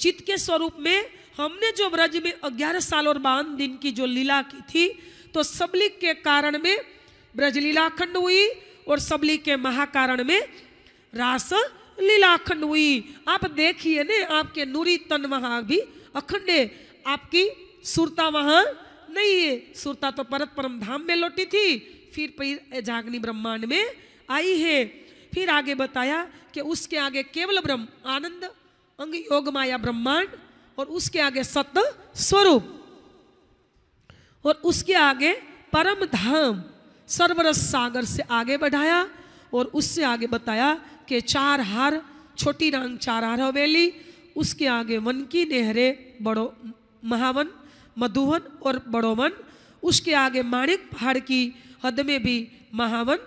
चित्त के स्वरूप में हमने जो ब्रज में ग्यारह साल और बावन दिन की जो लीला की थी तो सबलिक के कारण में ब्रज लीलाखंड हुई और सबलिक के महाकारण में रास लीला हुई आप देखिए ने आपके नूरी तन वहां भी अखंड है आपकी सुरता वहां नहीं है सुरता तो परत परम धाम में लौटी थी फिर जागनी ब्रह्मांड में आई है फिर आगे बताया कि उसके आगे केवल ब्रह्म आनंद अंग योग माया ब्रह्मांड और उसके आगे सत्य स्वरूप और उसके आगे परम धाम सर्वरस सागर से आगे बढ़ाया और उससे आगे बताया कि चार हार छोटी रंग चार हार हवेली उसके आगे वन की नेहरे बड़ो महावन मधुवन और बड़ोवन उसके आगे माणिक पहाड़ की हद में भी महावन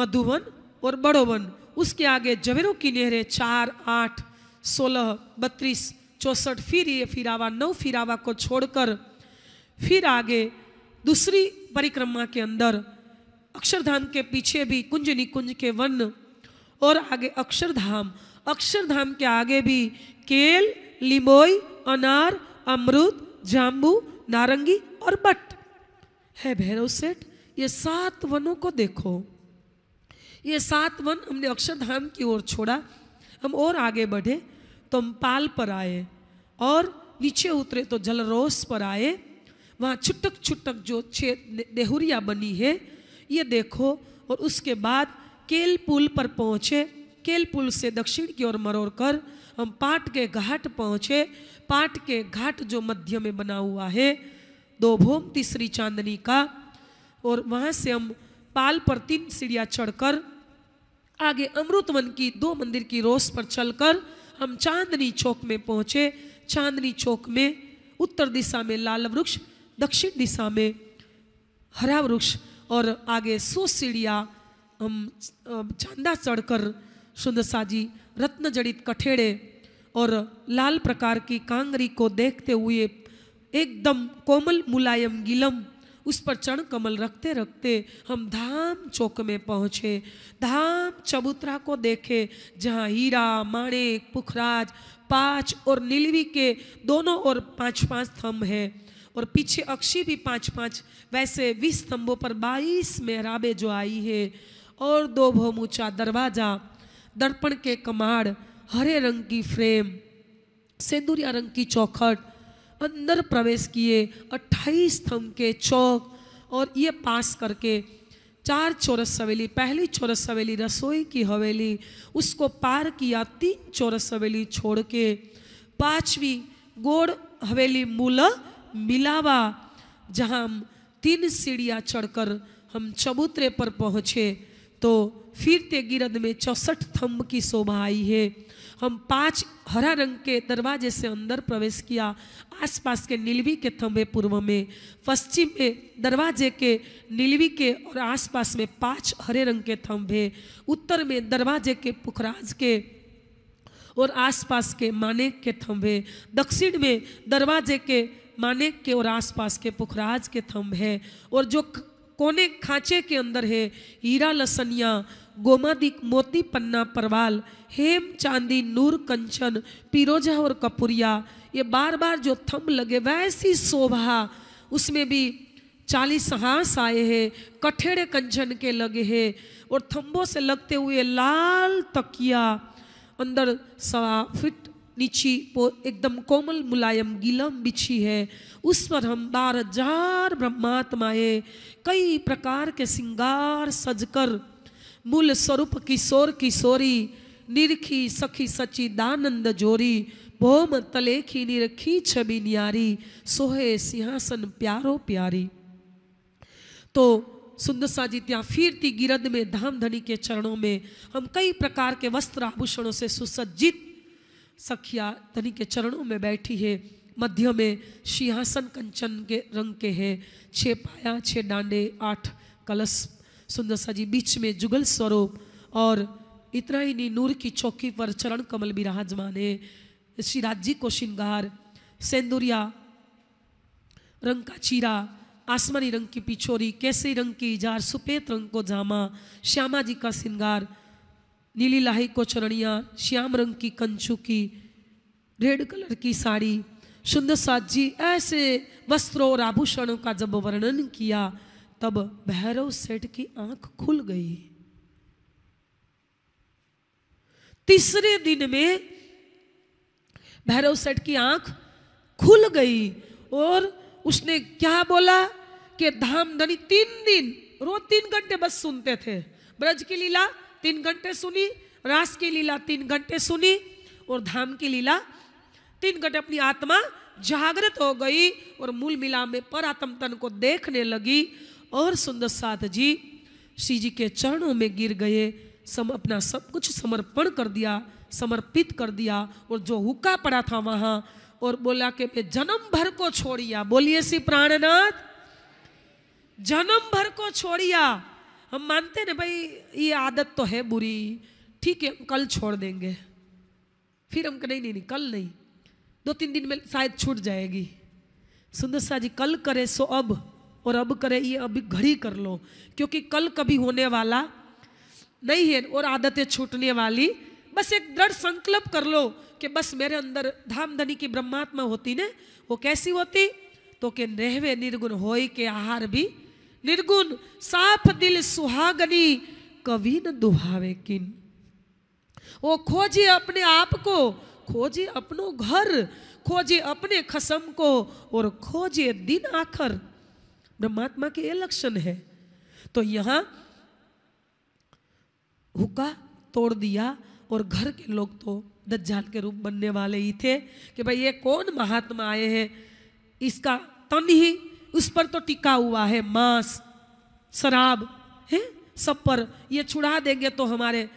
मधुवन और बड़ो वन उसके आगे जवेरों की नहरें चार आठ सोलह बत्तीस चौसठ फिर ये फिरावा नौ फिरावा को छोड़कर फिर आगे दूसरी परिक्रमा के अंदर अक्षरधाम के पीछे भी कुंज निकुंज के वन और आगे अक्षरधाम अक्षरधाम के आगे भी केल लिमोई अनार अमरुद जाम्बू नारंगी और बट है भैरव सेठ ये सात वनों को देखो ये सात वन हमने अक्षरधाम की ओर छोड़ा हम और आगे बढ़े तो हम पाल पर आए और नीचे उतरे तो जलरोस पर आए वहाँ छुटक छुटक जो छे देहुरिया बनी है ये देखो और उसके बाद केल पुल पर पहुँचे केल पुल से दक्षिण की ओर मरोड़ कर हम पाट के घाट पहुँचे पाट के घाट जो मध्य में बना हुआ है दो भोम तीसरी चांदनी का और वहाँ से हम पाल पर तीन सीढ़ियाँ चढ़कर आगे अमृतवन की दो मंदिर की रोस पर चलकर हम चांदनी चौक में पहुंचे चांदनी चौक में उत्तर दिशा में लाल वृक्ष दक्षिण दिशा में हरा वृक्ष और आगे सो सीढ़िया हम चांदा चढ़कर सुंदर साजी रत्न जड़ित कठेड़े और लाल प्रकार की कांगरी को देखते हुए एकदम कोमल मुलायम गिलम उस पर चरण कमल रखते रखते हम धाम चौक में पहुँचे धाम चबूतरा को देखे जहाँ हीरा माणिक पुखराज पाँच और नीलवी के दोनों और पाँच पाँच स्तंभ हैं और पीछे अक्षी भी पाँच पाँच वैसे बीस स्तंभों पर बाईस मेहराबे जो आई है और दो भोमूचा दरवाज़ा दर्पण के कमाड़ हरे रंग की फ्रेम सेंदुरिया रंग की चौखट अंदर प्रवेश किए अट्ठाईस के चौक और ये पास करके चार चौरस हवेली पहली चौरस हवेली रसोई की हवेली उसको पार किया तीन चौरस हवेली छोड़ के पाँचवीं गोड़ हवेली मूल मिलावा जहाँ तीन सीढ़ियाँ चढ़कर हम चबूतरे पर पहुँचे तो फिर ते गिरद में चौसठ थम्ब की शोभा आई है हम पांच हरा रंग के दरवाजे से अंदर प्रवेश किया आसपास के नीलवी के थंबे पूर्व में पश्चिम में दरवाजे के नीलवी के और आसपास में पांच हरे रंग के थंबे उत्तर में दरवाजे के पुखराज के और आसपास के मानेक के थंबे दक्षिण में दरवाजे के मानेक के और आसपास के पुखराज के थम्भ है और जो कोने खांचे के अंदर है हीरा लसनिया गोमादिक मोती पन्ना परवाल हेम चांदी नूर कंचन पिरोजा और कपूरिया ये बार बार जो थम लगे वैसी शोभा उसमें भी चालीस हास आए हैं कठेड़े कंचन के लगे हैं और थम्बों से लगते हुए लाल तकिया अंदर सवा फिट नीची एकदम कोमल मुलायम गीलम बिछी है उस पर हम बारह हजार ब्रह्मात्माए कई प्रकार के सिंगार सजकर मूल स्वरूप किशोर किशोरी निरखी सखी सचिदानंद जोरी भोम तलेखी निरखी छबी नियारी सोहे सिंहासन प्यारो प्यारी तो सुंदर सा जी त्या फिरती गिरद में धाम धनी के चरणों में हम कई प्रकार के वस्त्र आभूषणों से सुसज्जित सखिया धनी के चरणों में बैठी है मध्य में सिंहासन कंचन के रंग के हैं छह पाया छह डांडे आठ कलश सुंदर सा जी बीच में जुगल स्वरूप और इतना ही नहीं नूर की चौकी पर चरण कमल विराजमान है श्री राज्य को श्रृंगार सेंदुरिया रंग का चीरा आसमानी रंग की पिछोरी कैसे रंग की जार सफेद रंग को जामा श्यामा जी का श्रृंगार नीली लाही को चरणिया श्याम रंग की कंचुकी की रेड कलर की साड़ी सुंदर साथ जी ऐसे वस्त्रों और आभूषणों का जब वर्णन किया तब भैरव सेठ की आंख खुल गई तीसरे दिन में भैरव सेठ की आंख खुल गई और उसने क्या बोला कि धनी तीन दिन रोज तीन घंटे बस सुनते थे ब्रज की लीला तीन घंटे सुनी रास की लीला तीन घंटे सुनी और धाम की लीला तीन घंटे अपनी आत्मा जागृत हो गई और मूल मिला में पर आत्म तन को देखने लगी और सुंदर साथ जी श्री जी के चरणों में गिर गए सम अपना सब कुछ समर्पण कर दिया समर्पित कर दिया और जो हुक्का पड़ा था वहां और बोला कि मैं जन्म भर को छोड़िया बोलिए श्री प्राणनाथ जन्म भर को छोड़िया हम मानते ना भाई ये आदत तो है बुरी ठीक है कल छोड़ देंगे फिर हम नहीं नहीं नहीं कल नहीं दो तीन दिन में शायद छूट जाएगी सुंदर शाह जी कल करे सो अब और अब करे ये अभी घड़ी कर लो क्योंकि कल कभी होने वाला नहीं है और आदतें छूटने वाली बस एक दृढ़ संकल्प कर लो कि बस मेरे अंदर धामधनी की ब्रह्मात्मा होती ने वो कैसी होती तो के रहवे निर्गुण हो के आहार भी निर्गुण साफ दिल सुहागनी कवि न दुहावे किन वो खोजी अपने आप को खोजी अपनो घर खोजी अपने खसम को और खोजिए दिन आखर ब्रह्मात्मा के ये लक्षण है तो यहां हुक्का तोड़ दिया और घर के लोग तो दज्जाल के रूप बनने वाले ही थे कि भाई ये कौन महात्मा आए हैं इसका तन ही उस पर तो टिका हुआ है मांस शराब है सब पर ये छुड़ा देंगे तो हमारे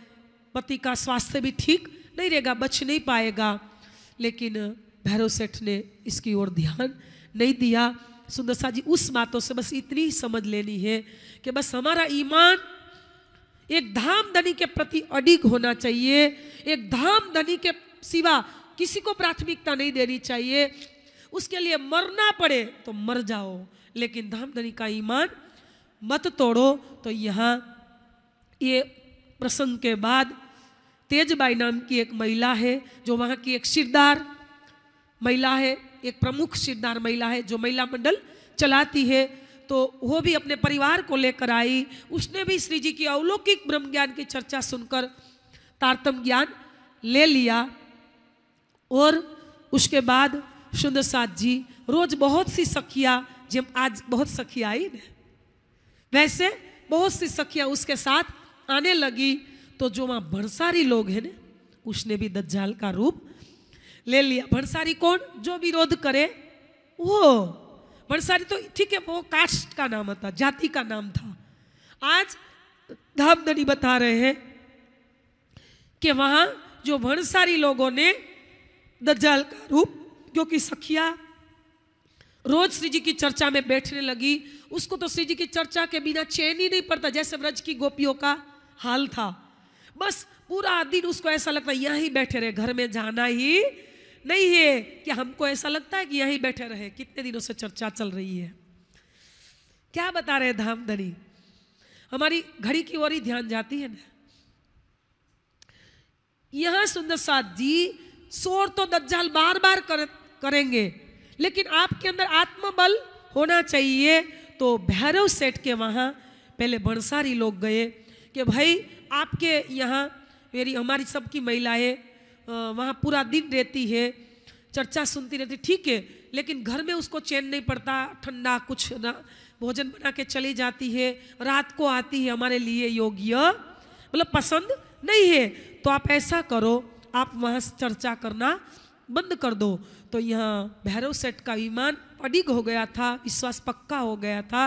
पति का स्वास्थ्य भी ठीक नहीं रहेगा बच नहीं पाएगा लेकिन भैरव सेठ ने इसकी ओर ध्यान नहीं दिया सुंदरसा जी उस बातों से बस इतनी समझ लेनी है कि बस हमारा ईमान एक धाम धनी के प्रति अडिग होना चाहिए एक धाम धनी के सिवा किसी को प्राथमिकता नहीं देनी चाहिए उसके लिए मरना पड़े तो मर जाओ लेकिन धाम धनी का ईमान मत तोड़ो तो यहाँ ये प्रसंग के बाद तेजबाई नाम की एक महिला है जो वहाँ की एक सिरदार महिला है एक प्रमुख सिरदार महिला है जो महिला मंडल चलाती है तो वो भी अपने परिवार को लेकर आई उसने भी श्री जी की अवलौकिक ब्रह्म ज्ञान की चर्चा सुनकर तारतम ज्ञान ले लिया और उसके बाद सुंदर साथ जी रोज बहुत सी सखिया जब आज बहुत सखिया आई ना वैसे बहुत सी सखिया उसके साथ आने लगी तो जो वहाँ बड़सारी लोग हैं ना उसने भी दज्जाल का रूप ले लिया भरसारी कौन जो विरोध करे वो भरसारी तो ठीक है वो कास्ट का नाम था जाति का नाम था आज धामधनी बता रहे हैं कि वहां जो भरसारी लोगों ने दज्जाल का रूप क्योंकि सखिया रोज श्री जी की चर्चा में बैठने लगी उसको तो श्री जी की चर्चा के बिना चैन ही नहीं पड़ता जैसे व्रज की गोपियों का हाल था बस पूरा दिन उसको ऐसा लगता यहाँ ही बैठे रहे घर में जाना ही नहीं है कि हमको ऐसा लगता है कि यहीं बैठे रहे कितने दिनों से चर्चा चल रही है क्या बता रहे धाम धनी हमारी घड़ी की ओर ही ध्यान जाती है ना यहां सुंदर साथ जी शोर तो दज्जाल बार बार कर, करेंगे लेकिन आपके अंदर आत्मबल होना चाहिए तो भैरव सेठ के वहां पहले बड़सारी लोग गए कि भाई आपके यहाँ मेरी हमारी सबकी महिलाएं वहाँ पूरा दिन रहती है चर्चा सुनती रहती ठीक है लेकिन घर में उसको चैन नहीं पड़ता ठंडा कुछ ना भोजन बना के चली जाती है रात को आती है हमारे लिए योग्य मतलब पसंद नहीं है तो आप ऐसा करो आप वहाँ चर्चा करना बंद कर दो तो यहाँ भैरव सेठ का ईमान अडिग हो गया था विश्वास पक्का हो गया था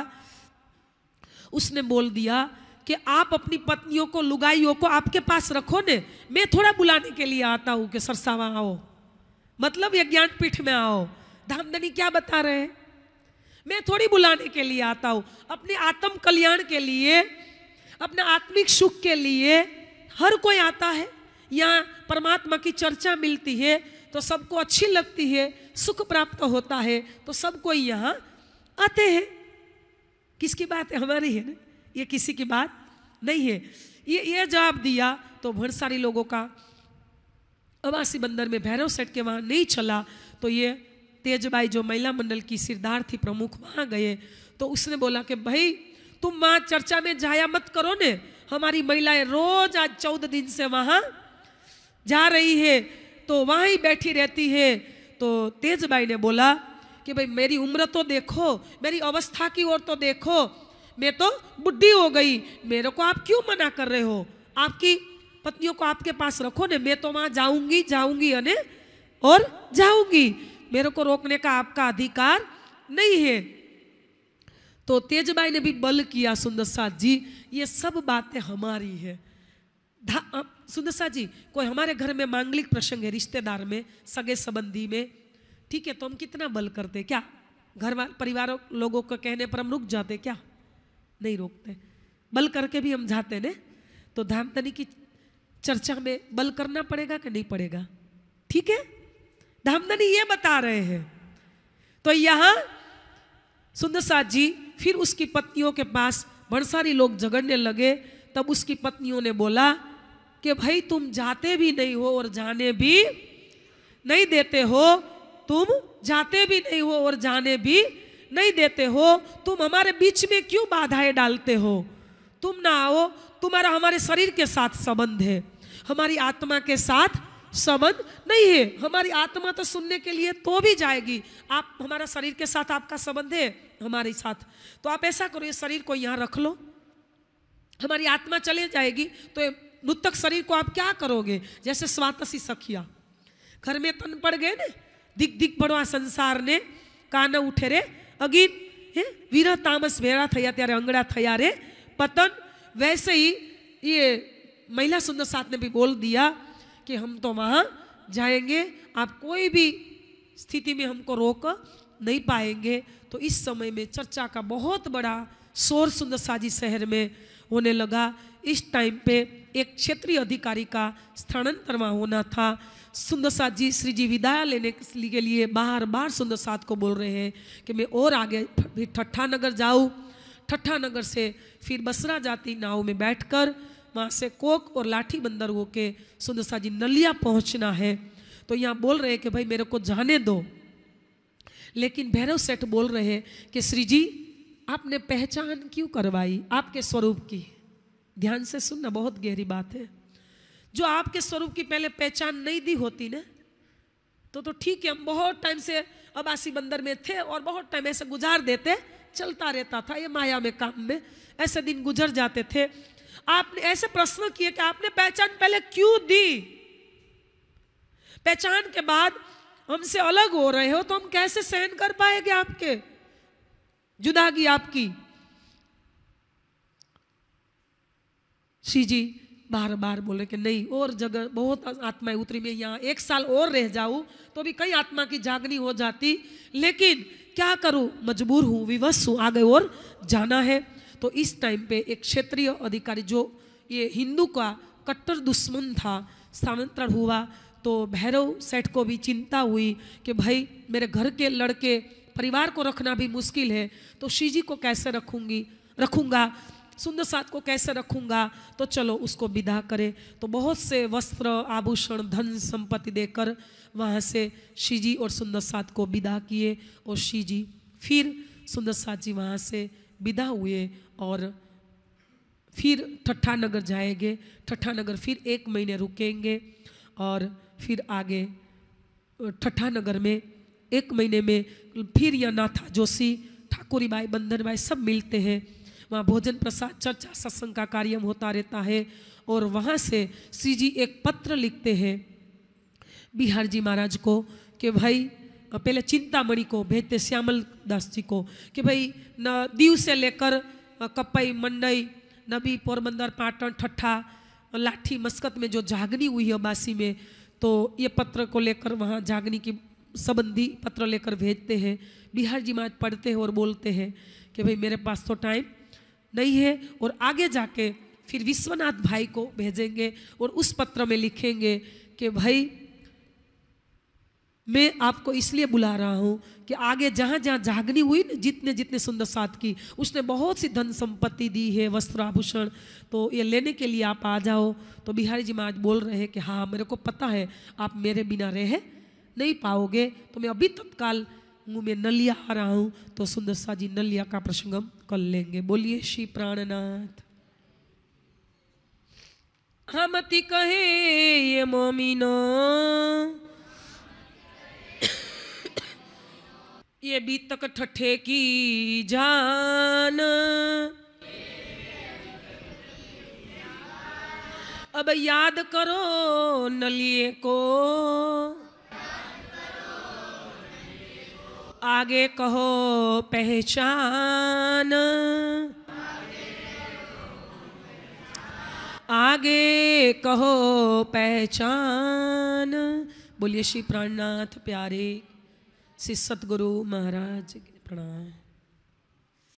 उसने बोल दिया कि आप अपनी पत्नियों को लुगाइयों को आपके पास रखो ने मैं थोड़ा बुलाने के लिए आता हूँ कि सरसावा आओ मतलब ये ज्ञानपीठ में आओ धामधनी क्या बता रहे हैं मैं थोड़ी बुलाने के लिए आता हूँ अपने आत्म कल्याण के लिए अपने आत्मिक सुख के लिए हर कोई आता है यहाँ परमात्मा की चर्चा मिलती है तो सबको अच्छी लगती है सुख प्राप्त होता है तो सब कोई यहाँ आते हैं किसकी बात है हमारी है ना ये किसी की बात नहीं है ये ये जवाब दिया तो बहुत सारे लोगों का अवासी बंदर में भैरव सेठ के वहाँ नहीं चला तो ये तेजबाई जो महिला मंडल की सिरदार थी प्रमुख वहाँ गए तो उसने बोला कि भाई तुम वहाँ चर्चा में जाया मत करो ने हमारी महिलाएं रोज आज चौदह दिन से वहाँ जा रही है तो वहाँ ही बैठी रहती है तो तेजबाई ने बोला कि भाई मेरी उम्र तो देखो मेरी अवस्था की ओर तो देखो मैं तो बुढ़ी हो गई मेरे को आप क्यों मना कर रहे हो आपकी पत्नियों को आपके पास रखो ने मैं तो वहां जाऊंगी जाऊंगी अने और जाऊंगी मेरे को रोकने का आपका अधिकार नहीं है तो तेजबाई ने भी बल किया सुंदर साह जी ये सब बातें हमारी है सुंदर साह जी कोई हमारे घर में मांगलिक प्रसंग है रिश्तेदार में सगे संबंधी में ठीक है तो हम कितना बल करते क्या घर परिवारों लोगों को कहने पर हम रुक जाते क्या नहीं रोकते बल करके भी हम जाते ने तो धामधनी की चर्चा में बल करना पड़ेगा कि नहीं पड़ेगा ठीक है धामधनी ये बता रहे हैं तो यहां सुंदर साथ जी फिर उसकी पत्नियों के पास बड़ सारी लोग झगड़ने लगे तब उसकी पत्नियों ने बोला कि भाई तुम जाते भी नहीं हो और जाने भी नहीं देते हो तुम जाते भी नहीं हो और जाने भी नहीं देते हो तुम हमारे बीच में क्यों बाधाएं डालते हो तुम ना आओ तुम्हारा हमारे शरीर के साथ संबंध है हमारी आत्मा के साथ संबंध नहीं है हमारी आत्मा तो सुनने के लिए तो भी जाएगी आप हमारा शरीर के साथ आपका संबंध है हमारे साथ तो आप ऐसा करो ये शरीर को यहाँ रख लो हमारी आत्मा चले जाएगी तो मृतक शरीर को आप क्या करोगे जैसे स्वातसी सखिया घर में तन पड़ गए ना दिख दिख बड़वा संसार ने कान उठेरे अगीन हे वीरा तामस वेरा थया त्यारे अंगड़ा थया रे पतन वैसे ही ये महिला सुंदर साथ ने भी बोल दिया कि हम तो वहाँ जाएंगे आप कोई भी स्थिति में हमको रोक नहीं पाएंगे तो इस समय में चर्चा का बहुत बड़ा शोर सुंदर साजी शहर में होने लगा इस टाइम पे एक क्षेत्रीय अधिकारी का स्थानांतरवा होना था सुंदर साथ जी श्री जी विदाया लेने के लिए बार बार सुंदर साथ को बोल रहे हैं कि मैं और आगे फिर ठट्ठा नगर जाऊँ ठट्ठा नगर से फिर बसरा जाती नाव में बैठकर वहाँ से कोक और लाठी बंदर हो के सुंदर साथ जी नलिया पहुँचना है तो यहाँ बोल रहे हैं कि भाई मेरे को जाने दो लेकिन भैरव सेठ बोल रहे हैं कि श्री जी आपने पहचान क्यों करवाई आपके स्वरूप की ध्यान से सुनना बहुत गहरी बात है जो आपके स्वरूप की पहले पहचान नहीं दी होती ना तो तो ठीक है हम बहुत टाइम से अबासी बंदर में थे और बहुत टाइम ऐसे गुजार देते चलता रहता था ये माया में काम में ऐसे दिन गुजर जाते थे आपने ऐसे प्रश्न किए कि आपने पहचान पहले क्यों दी पहचान के बाद हमसे अलग हो रहे हो तो हम कैसे सहन कर पाएंगे आपके जुदागी आपकी श्री जी बार बार बोले कि नहीं और जगह बहुत आत्माएं उतरी मैं यहाँ एक साल और रह जाऊँ तो भी कई आत्मा की जागनी हो जाती लेकिन क्या करूँ मजबूर हूँ विवश हूँ आगे और जाना है तो इस टाइम पे एक क्षेत्रीय अधिकारी जो ये हिंदू का कट्टर दुश्मन था स्थानांतरण हुआ तो भैरव सेठ को भी चिंता हुई कि भाई मेरे घर के लड़के परिवार को रखना भी मुश्किल है तो शिव जी को कैसे रखूँगी रखूँगा सुंदर साथ को कैसे रखूँगा तो चलो उसको विदा करे तो बहुत से वस्त्र आभूषण धन संपत्ति देकर वहाँ से शिजी और सुंदर साथ को विदा किए और शिजी फिर सुंदर साथ जी वहाँ से विदा हुए और फिर ठट्ठा नगर जाएंगे ठट्ठा नगर फिर एक महीने रुकेंगे और फिर आगे ठट्ठा नगर में एक महीने में फिर यह नाथा जोशी ठाकुरी बाई बंदर बाई सब मिलते हैं वहाँ भोजन प्रसाद चर्चा सत्संग का कार्य होता रहता है और वहाँ से श्री जी एक पत्र लिखते हैं बिहार जी महाराज को कि भाई पहले चिंतामणि को भेजते श्यामल दास जी को कि भाई न दीव से लेकर कपई मंडई नबी पोरबंदर पाटन ठट्ठा लाठी मस्कत में जो जागनी हुई है बासी में तो ये पत्र को लेकर वहाँ जागनी की संबंधी पत्र लेकर भेजते हैं बिहार जी महाराज पढ़ते हैं और बोलते हैं कि भाई मेरे पास तो टाइम नहीं है और आगे जाके फिर विश्वनाथ भाई को भेजेंगे और उस पत्र में लिखेंगे कि भाई मैं आपको इसलिए बुला रहा हूँ कि आगे जहाँ जहाँ जागनी हुई ना जितने जितने सुंदर साथ की उसने बहुत सी धन संपत्ति दी है वस्त्र आभूषण तो ये लेने के लिए आप आ जाओ तो बिहारी जी महाराज बोल रहे हैं कि हाँ मेरे को पता है आप मेरे बिना रह नहीं पाओगे तो मैं अभी तत्काल हूँ मैं नलिया आ रहा हूँ तो सुंदर सा जी नलिया का प्रसंग हम कर लेंगे बोलिए श्री प्राणनाथ हम कहे ये मोमिनो ये बीतक ठठे की जान अब याद करो नलिए को आगे कहो पहचान आगे कहो पहचान बोलिए श्री प्राणनाथ प्यारे श्री सतगुरु महाराज प्रणाम